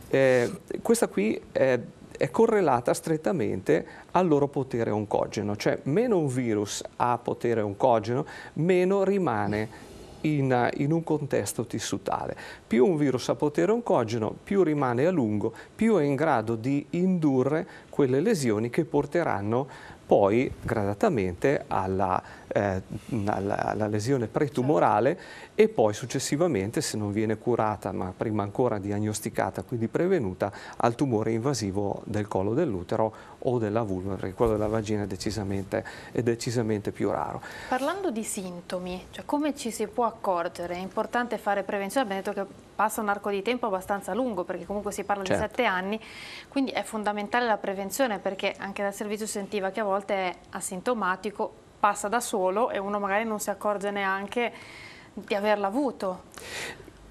Eh, questa qui è è correlata strettamente al loro potere oncogeno, cioè meno un virus ha potere oncogeno, meno rimane in, eh, in, un contesto tissutale. Più un virus ha potere oncogeno, più rimane a lungo, più è in grado di indurre quelle lesioni che porteranno poi gradatamente alla eh, alla, alla, lesione pretumorale certo. e poi successivamente, se non viene curata ma prima ancora diagnosticata, quindi prevenuta, al tumore invasivo del collo dell'utero o della vulva, perché quello della vagina è decisamente, è decisamente più raro. Parlando di sintomi, cioè come ci si può accorgere? È importante fare prevenzione, abbiamo detto che passa un arco di tempo abbastanza lungo, perché comunque si parla certo. di sette anni, quindi è fondamentale la prevenzione, perché anche dal servizio sentiva che a volte è asintomatico passa da solo e uno magari non si accorge neanche di averla avuto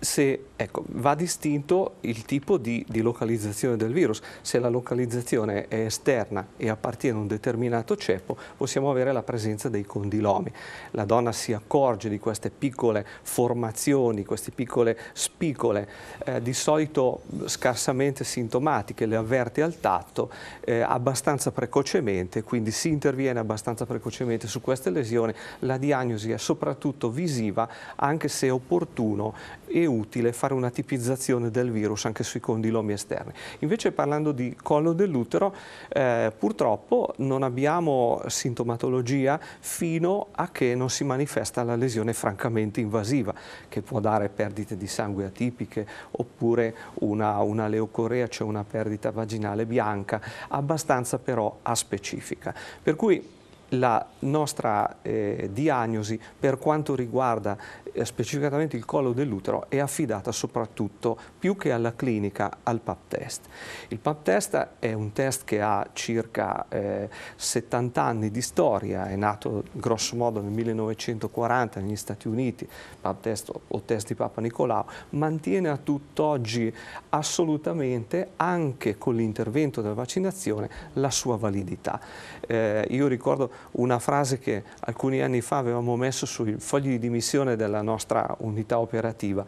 se, ecco, va distinto il tipo di, di, localizzazione del virus. Se la localizzazione è esterna e appartiene a un determinato ceppo, possiamo avere la presenza dei condilomi. La donna si accorge di queste piccole formazioni, queste piccole spicole, eh, di solito scarsamente sintomatiche, le avverte al tatto eh, abbastanza precocemente, quindi si interviene abbastanza precocemente su queste lesioni. La diagnosi è soprattutto visiva, anche se opportuno e utile fare una tipizzazione del virus anche sui condilomi esterni. Invece parlando di collo dell'utero, eh, purtroppo non abbiamo sintomatologia fino a che non si manifesta la lesione francamente invasiva, che può dare perdite di sangue atipiche oppure una, una leucorea, cioè una perdita vaginale bianca, abbastanza però aspecifica. Per cui la nostra eh, diagnosi per quanto riguarda eh, specificatamente il collo dell'utero, è affidata soprattutto più che alla clinica al pap test. Il pap test è un test che ha circa eh, 70 anni di storia, è nato grosso modo nel 1940 negli Stati Uniti, pap test o test di Papa Nicolao, mantiene a tutt'oggi assolutamente anche con l'intervento della vaccinazione la sua validità. Eh, io ricordo una frase che alcuni anni fa avevamo messo sui fogli di dimissione della nostra nostra unità operativa,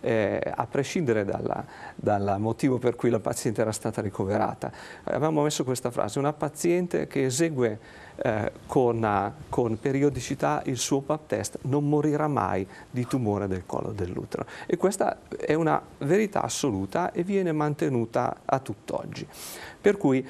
eh, a prescindere dal motivo per cui la paziente era stata ricoverata. Avevamo messo questa frase, una paziente che esegue eh, con, con, periodicità il suo pap test non morirà mai di tumore del collo dell'utero e questa è una verità assoluta e viene mantenuta a tutt'oggi. Per cui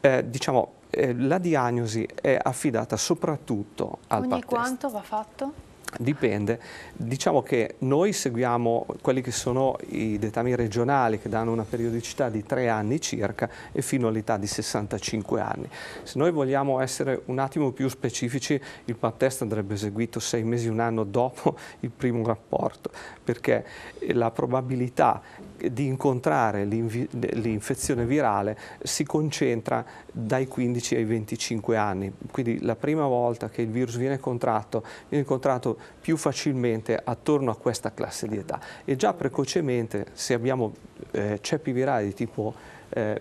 eh, diciamo eh, la diagnosi è affidata soprattutto al Ogni pap test. Ogni quanto va fatto? Dipende, diciamo che noi seguiamo quelli che sono i dettami regionali che danno una periodicità di tre anni circa e fino all'età di 65 anni. Se noi vogliamo essere un attimo più specifici il pap test andrebbe eseguito sei mesi, un anno dopo il primo rapporto perché la probabilità di incontrare l'infezione virale si concentra dai 15 ai 25 anni, quindi la prima volta che il virus viene contratto, viene contratto più facilmente attorno a questa classe di età e già precocemente se abbiamo eh, ceppi virali di tipo eh,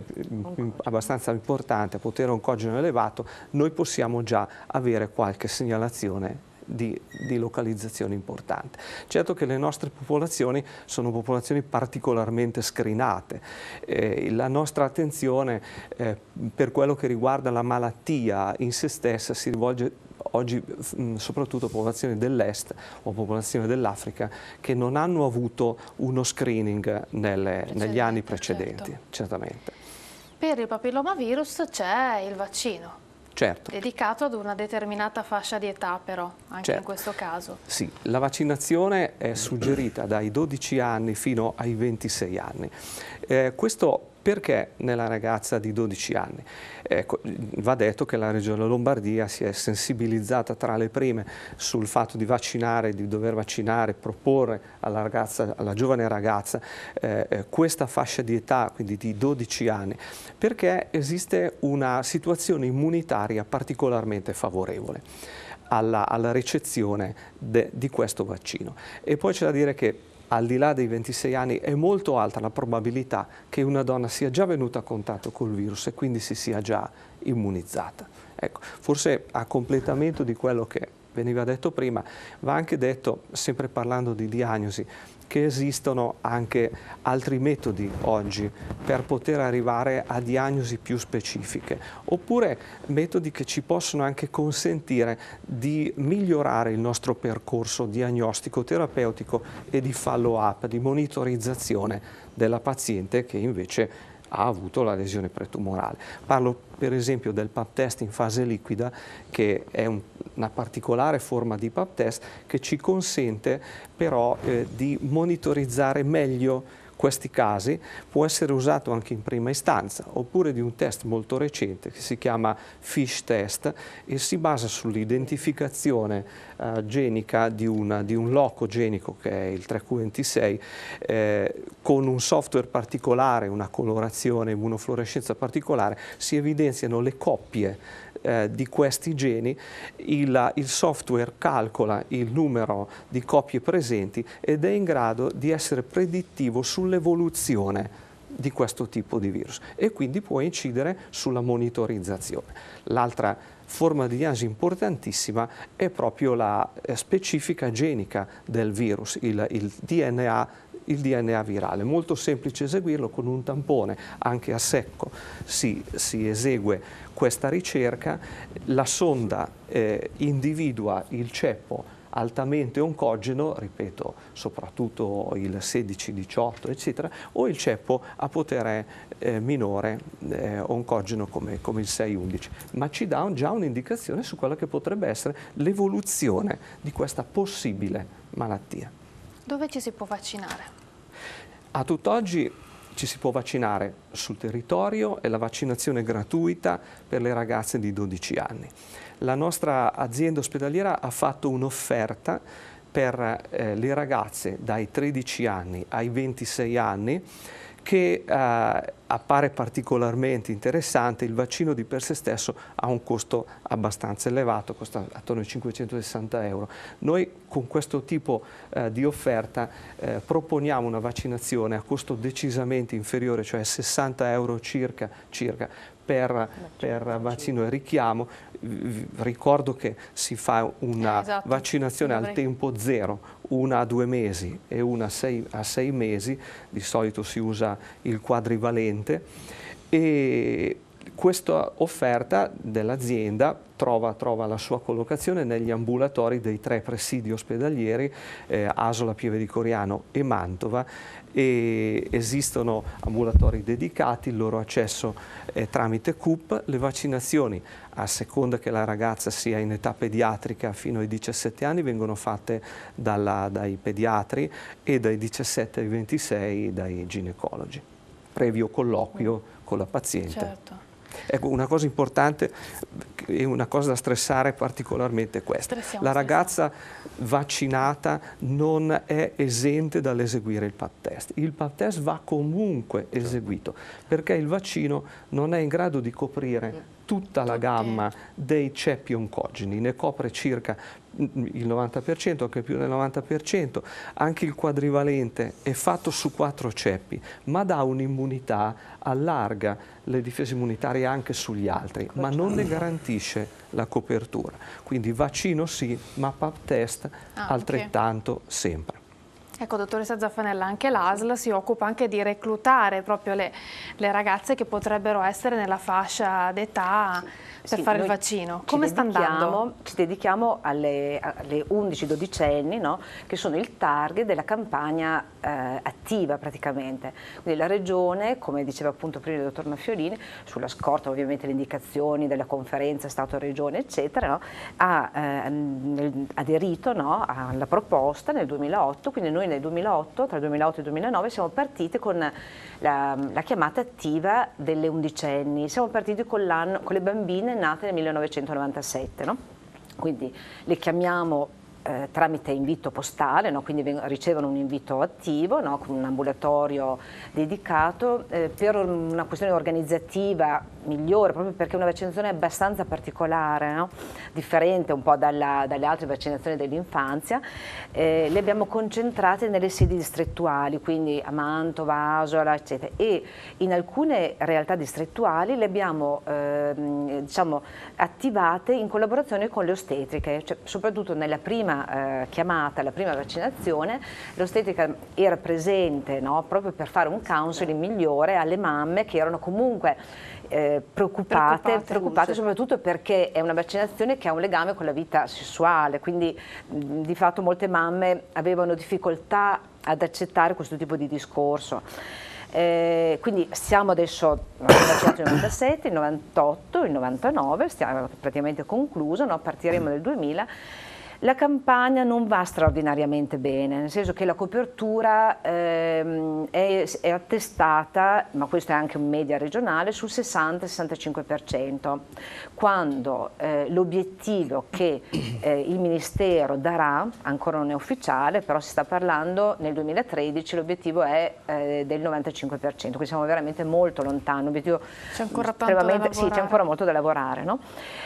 abbastanza importante, potere oncogeno elevato, noi possiamo già avere qualche segnalazione di, di, localizzazione importante. Certo che le nostre popolazioni sono popolazioni particolarmente scrinate, eh, la nostra attenzione eh, per quello che riguarda la malattia in se stessa si rivolge oggi mm, soprattutto a popolazioni dell'est o popolazioni dell'Africa che non hanno avuto uno screening nelle, negli anni certo. precedenti, certo. certamente. Per il papillomavirus c'è il vaccino. Certo. Dedicato ad una determinata fascia di età però, anche certo. in questo caso. Sì, la vaccinazione è suggerita dai 12 anni fino ai 26 anni. Eh, questo perché nella ragazza di 12 anni? Ecco, va detto che la regione Lombardia si è sensibilizzata tra le prime sul fatto di vaccinare, di dover vaccinare, proporre alla, ragazza, alla giovane ragazza eh, eh questa fascia di età, quindi di 12 anni, perché esiste una situazione immunitaria particolarmente favorevole alla, alla recezione de, di questo vaccino. E poi c'è da dire che al di là dei 26 anni è molto alta la probabilità che una donna sia già venuta a contatto col virus e quindi si sia già immunizzata. Ecco, forse a completamento di quello che veniva detto prima, va anche detto, sempre parlando di diagnosi, che esistono anche altri metodi oggi per poter arrivare a diagnosi più specifiche, oppure metodi che ci possono anche consentire di migliorare il nostro percorso diagnostico, terapeutico e di follow up, di monitorizzazione della paziente che invece ha avuto la lesione pretumorale. Parlo per esempio del pap test in fase liquida che è un, una particolare forma di pap test che ci consente però eh, di monitorizzare meglio questi casi può essere usato anche in prima istanza, oppure di un test molto recente che si chiama FISH test e si basa sull'identificazione eh, genica di, una, di, un loco genico che è il 3Q26 eh, con un software particolare, una colorazione, immunofluorescenza particolare, si evidenziano le coppie eh, di questi geni, il, il, software calcola il numero di copie presenti ed è in grado di essere predittivo sull'evoluzione di questo tipo di virus e quindi può incidere sulla monitorizzazione. L'altra forma di diagnosi importantissima è proprio la eh, specifica genica del virus, il, il DNA il DNA virale. Molto semplice eseguirlo con un tampone, anche a secco si, si esegue questa ricerca. La sonda eh, individua il ceppo altamente oncogeno, ripeto, soprattutto il 16-18, eccetera, o il ceppo a potere eh, minore eh, oncogeno come, come il 6-11, ma ci dà un, già un'indicazione su quella che potrebbe essere l'evoluzione di questa possibile malattia. Dove ci si può vaccinare? A tutt'oggi ci si può vaccinare sul territorio e la vaccinazione è gratuita per le ragazze di 12 anni. La nostra azienda ospedaliera ha fatto un'offerta per eh, le ragazze dai 13 anni ai 26 anni che eh, appare particolarmente interessante, il vaccino di per sé stesso ha un costo abbastanza elevato, costa attorno ai 560 euro. Noi con questo tipo eh, di offerta eh, proponiamo una vaccinazione a costo decisamente inferiore, cioè 60 euro circa, circa per, per vaccino e richiamo, ricordo che si fa una eh, esatto. vaccinazione al tempo zero, una a due mesi e una a sei, a sei mesi, di solito si usa il quadrivalente, e questa offerta dell'azienda trova, trova, la sua collocazione negli ambulatori dei tre presidi ospedalieri eh, Asola, Pieve di Coriano e Mantova e esistono ambulatori dedicati, il loro accesso è tramite CUP, le vaccinazioni a seconda che la ragazza sia in età pediatrica fino ai 17 anni vengono fatte dalla, dai pediatri e dai 17 ai 26 dai ginecologi, previo colloquio con la paziente. Certo. Ecco, una cosa importante e una cosa da stressare particolarmente è questa. Stressiamo, La ragazza vaccinata non è esente dall'eseguire il pap test. Il pap test va comunque certo. eseguito perché il vaccino non è in grado di coprire tutta la gamma dei ceppi oncogeni, ne copre circa il 90%, anche più del 90%, anche il quadrivalente è fatto su quattro ceppi, ma dà un'immunità, allarga le difese immunitarie anche sugli altri, ma non ne garantisce la copertura. Quindi vaccino sì, ma pap test ah, altrettanto okay. sempre. Ecco, dottoressa Zaffanella, anche l'ASL si occupa anche di reclutare proprio le, le ragazze che potrebbero essere nella fascia d'età per sì, fare il vaccino. Come sta andando? Ci dedichiamo alle, alle 11-12 anni, no? che sono il target della campagna eh, attiva praticamente. Quindi la Regione, come diceva appunto prima il dottor Maffiolini, sulla scorta ovviamente le indicazioni della conferenza Stato-Regione, eccetera, no? ha eh, aderito no? alla proposta nel 2008, quindi noi del 2008, tra 2008 e 2009, siamo partiti con la, la chiamata attiva delle undicenni, siamo partiti con, con le bambine nate nel 1997, no? quindi le chiamiamo eh, tramite invito postale, no? quindi ricevono un invito attivo no? con un ambulatorio dedicato eh, per una questione organizzativa migliore, proprio perché è una vaccinazione è abbastanza particolare, no? differente un po' dalla, dalle altre vaccinazioni dell'infanzia, eh, le abbiamo concentrate nelle sedi distrettuali, quindi a Mantova, Asola, eccetera, e in alcune realtà distrettuali le abbiamo ehm, diciamo, attivate in collaborazione con le ostetriche, cioè, soprattutto nella prima prima eh, chiamata, alla prima vaccinazione, l'ostetrica era presente no? proprio per fare un counseling migliore alle mamme che erano comunque eh, preoccupate, preoccupate, preoccupate soprattutto perché è una vaccinazione che ha un legame con la vita sessuale, quindi mh, di fatto molte mamme avevano difficoltà ad accettare questo tipo di discorso. Eh, quindi siamo adesso nel 97, il 98, il 99, stiamo praticamente concluso, no? partiremo nel 2000 la campagna non va straordinariamente bene, nel senso che la copertura ehm, è, è attestata, ma questo è anche un media regionale, sul 60-65% quando eh, l'obiettivo che eh, il Ministero darà, ancora non è ufficiale, però si sta parlando nel 2013, l'obiettivo è eh, del 95%, quindi siamo veramente molto lontani. c'è ancora tanto da lavorare. Sì, c'è ancora molto da lavorare, no?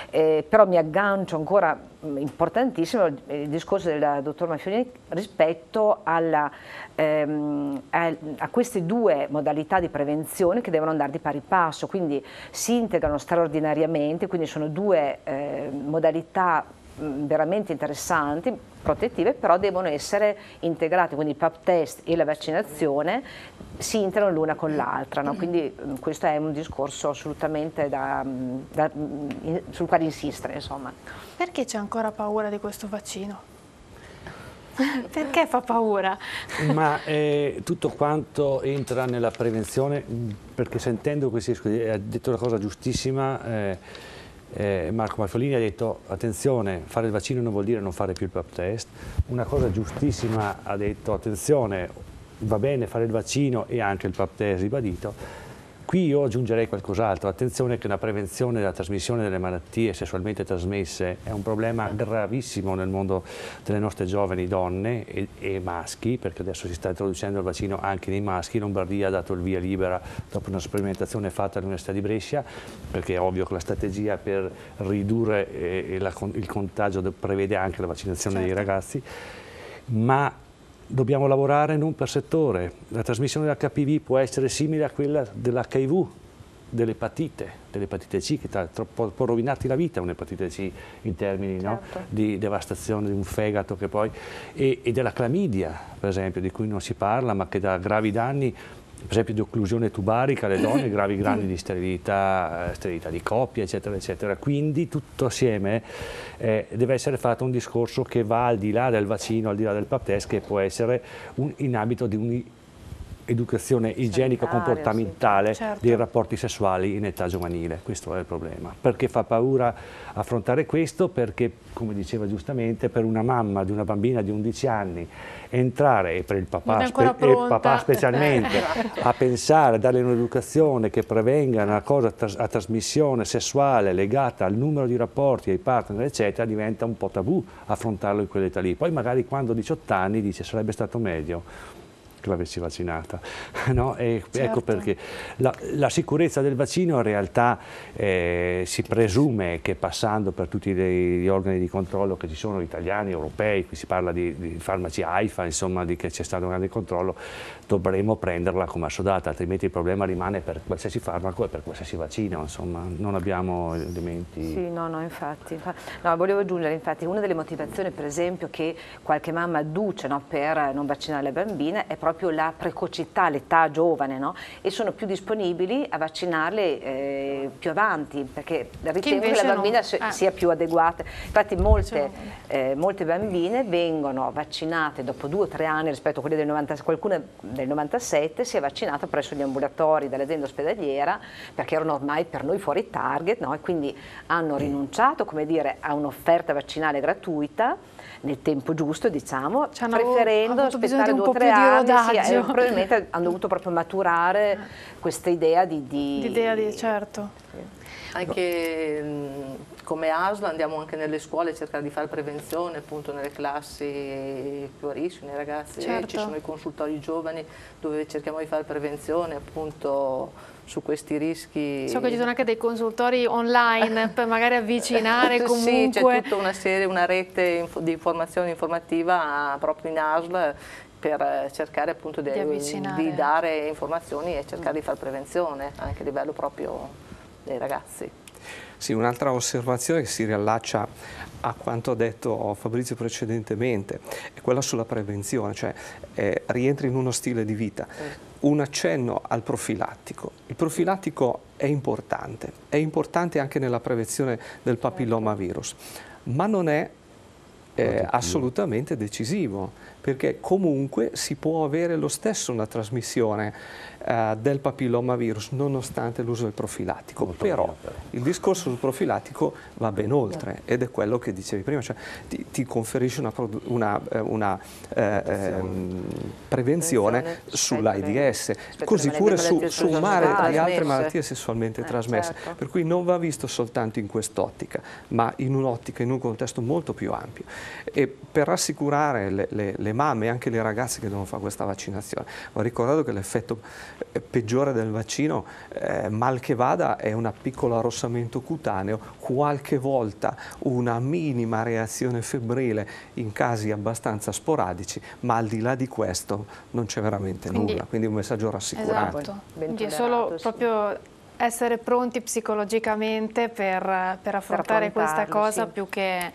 Eh, però mi aggancio ancora mm, importantissimo il discorso del dottor Maffioni rispetto alla, ehm, a, a, queste due modalità di prevenzione che devono andare di pari passo, quindi si integrano straordinariamente, quindi quindi sono due eh, modalità veramente interessanti, protettive, però devono essere integrate, quindi il pap test e la vaccinazione si integrano l'una con l'altra, no? quindi questo è un discorso assolutamente da, da, sul quale insistere. Insomma. Perché c'è ancora paura di questo vaccino? Perché fa paura? Ma eh, tutto quanto entra nella prevenzione, perché sentendo questi, ha detto la cosa giustissima, eh, eh, Marco Marcolini ha detto attenzione, fare il vaccino non vuol dire non fare più il pap test, una cosa giustissima ha detto attenzione, va bene fare il vaccino e anche il pap test ribadito, Qui io aggiungerei qualcos'altro, attenzione che la prevenzione della trasmissione delle malattie sessualmente trasmesse è un problema gravissimo nel mondo delle nostre giovani donne e, e maschi, perché adesso si sta introducendo il vaccino anche nei maschi, Lombardia ha dato il via libera dopo una sperimentazione fatta all'Università di Brescia, perché è ovvio che la strategia per ridurre eh, la, il contagio prevede anche la vaccinazione certo. dei ragazzi, ma dobbiamo lavorare non per settore. La trasmissione dell'HPV può essere simile a quella dell'HIV, dell'epatite, dell'epatite C che troppo, può rovinarti la vita un'epatite C in termini certo. no, di devastazione di un fegato che poi, e, e della clamidia per esempio di cui non si parla ma che dà gravi danni per esempio di occlusione tubarica alle donne, gravi gradi di sterilità, eh, sterilità di coppia, eccetera, eccetera. Quindi tutto assieme eh, deve essere fatto un discorso che va al di là del vaccino, al di là del pap test, che può essere un, in ambito di un educazione igienica comportamentale sì. certo. dei rapporti sessuali in età giovanile, questo è il problema. Perché fa paura affrontare questo? Perché, come diceva giustamente, per una mamma di una bambina di 11 anni entrare e per il papà, spe il papà specialmente eh, ecco. a pensare, a dare un'educazione che prevenga una cosa a trasmissione sessuale legata al numero di rapporti, ai partner, eccetera, diventa un po' tabù affrontarlo in quell'età lì. Poi magari quando ha 18 anni dice sarebbe stato meglio che l'avessi vaccinata. No? Ecco certo. Ecco perché la, la, sicurezza del vaccino in realtà eh, si presume che passando per tutti gli organi di controllo che ci sono, italiani, europei, qui si parla di, di farmaci AIFA, insomma di che c'è stato un grande controllo, dovremo prenderla come assodata, altrimenti il problema rimane per qualsiasi farmaco e per qualsiasi vaccino, insomma non abbiamo elementi. Sì, no, no, infatti. No, volevo aggiungere infatti una delle motivazioni per esempio che qualche mamma adduce no, per non vaccinare le bambine è proprio proprio la precocità, l'età giovane no? e sono più disponibili a vaccinarle eh, più avanti perché ritengo che la bambina non... Eh. sia più adeguata. Infatti molte, eh, molte, bambine vengono vaccinate dopo due o tre anni rispetto a quelle del 90, qualcuna del 97 si è vaccinata presso gli ambulatori dell'azienda ospedaliera perché erano ormai per noi fuori target no? e quindi hanno mm. rinunciato dire, a un'offerta vaccinale gratuita nel tempo giusto, diciamo, cioè, preferendo aspettare due o tre anni, sì, eh, probabilmente hanno dovuto proprio maturare questa idea di... di... L'idea di, certo. Sì. Anche mh, come ASLA andiamo anche nelle scuole a cercare di fare prevenzione, appunto nelle classi più a rischio, nei ragazzi, eh, certo. ci sono i consultori giovani dove cerchiamo di fare prevenzione, appunto su questi rischi. So che ci sono anche dei consultori online per magari avvicinare comunque. Sì, c'è tutta una serie, una rete di informazione informativa proprio in ASL per eh, cercare appunto di, di, ehm, di dare informazioni e cercare di fare prevenzione anche a livello proprio dei ragazzi. Sì, un'altra osservazione che si riallaccia a quanto detto Fabrizio precedentemente, è quella sulla prevenzione, cioè eh, rientra in uno stile di vita. Mm. Un accenno al profilattico. Il profilattico è importante, è importante anche nella prevenzione del papillomavirus, ma non è eh, assolutamente decisivo perché comunque si può avere lo stesso una trasmissione eh, del papillomavirus nonostante l'uso del profilattico. Molto però il discorso sul profilattico va ben oltre certo. ed è quello che dicevi prima, cioè ti, ti conferisce una, una, eh, una eh, prevenzione, ehm, prevenzione sull'AIDS, così pure su, su un mare di altre malattie sessualmente eh, trasmesse, certo. per cui non va visto soltanto in quest'ottica, ma in un'ottica, in un contesto molto più ampio. E per rassicurare le, le, le mamme e anche le ragazze che devono fare questa vaccinazione. Ho ricordato che l'effetto eh, peggiore del vaccino, eh, mal che vada, è un piccolo arrossamento cutaneo, qualche volta una minima reazione febbrile in casi abbastanza sporadici, ma al di là di questo non c'è veramente quindi, nulla, quindi un messaggio rassicurante. Esatto, esatto. quindi è solo proprio essere pronti psicologicamente per, per affrontare per questa cosa sì. più che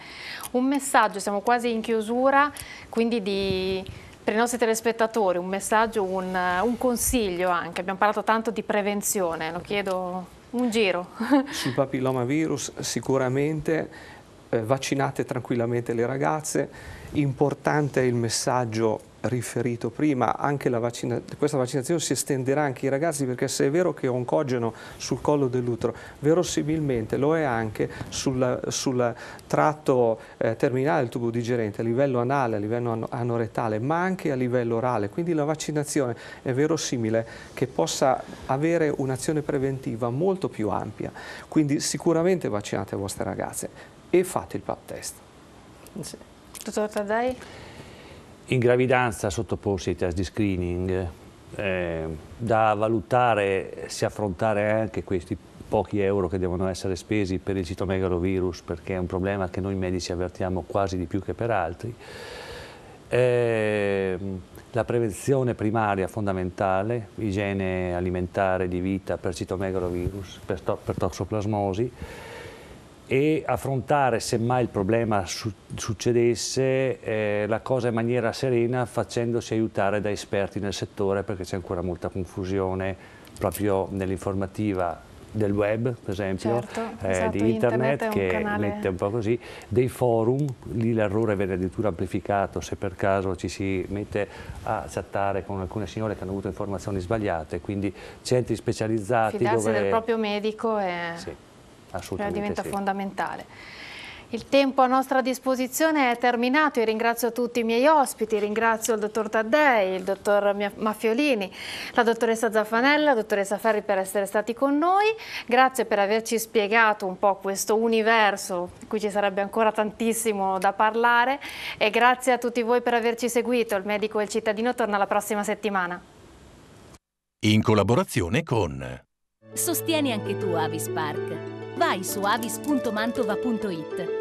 un messaggio, siamo quasi in chiusura, quindi di, per i nostri telespettatori un messaggio, un, un consiglio anche, abbiamo parlato tanto di prevenzione, lo chiedo un giro. Sul papillomavirus sicuramente eh, vaccinate tranquillamente le ragazze, importante è il messaggio riferito prima, anche la vaccina, questa vaccinazione si estenderà anche ai ragazzi perché se è vero che è oncogeno sul collo dell'utero, verosimilmente lo è anche sul, sul tratto eh, terminale del tubo digerente, a livello anale, a livello anoretale, ma anche a livello orale. Quindi la vaccinazione è verosimile che possa avere un'azione preventiva molto più ampia. Quindi sicuramente vaccinate le vostre ragazze e fate il pap test. Sì. Dottor Taddei? in gravidanza sottoporsi ai test di screening, eh, da valutare se affrontare anche questi pochi euro che devono essere spesi per il citomegalovirus perché è un problema che noi medici avvertiamo quasi di più che per altri. Eh, la prevenzione primaria fondamentale, igiene alimentare di vita per citomegalovirus, per, to per toxoplasmosi, e affrontare semmai il problema su succedesse eh, la cosa in maniera serena facendosi aiutare da esperti nel settore perché c'è ancora molta confusione proprio nell'informativa del web, per esempio, certo, eh, esatto, di internet, internet che canale... mette un po' così, dei forum, lì l'errore viene addirittura amplificato se per caso ci si mette a chattare con alcune signore che hanno avuto informazioni sbagliate, quindi centri specializzati Fidarsi dove... del proprio medico è... Sì Assolutamente cioè, diventa sì. fondamentale. Il tempo a nostra disposizione è terminato, io ringrazio tutti i miei ospiti, ringrazio il dottor Taddei, il dottor Maffiolini, la dottoressa Zaffanella, la dottoressa Ferri per essere stati con noi, grazie per averci spiegato un po' questo universo, di cui ci sarebbe ancora tantissimo da parlare e grazie a tutti voi per averci seguito, il medico e il cittadino torna la prossima settimana. In collaborazione con... Sostieni anche tu Avis Park vai su avis.mantova.it.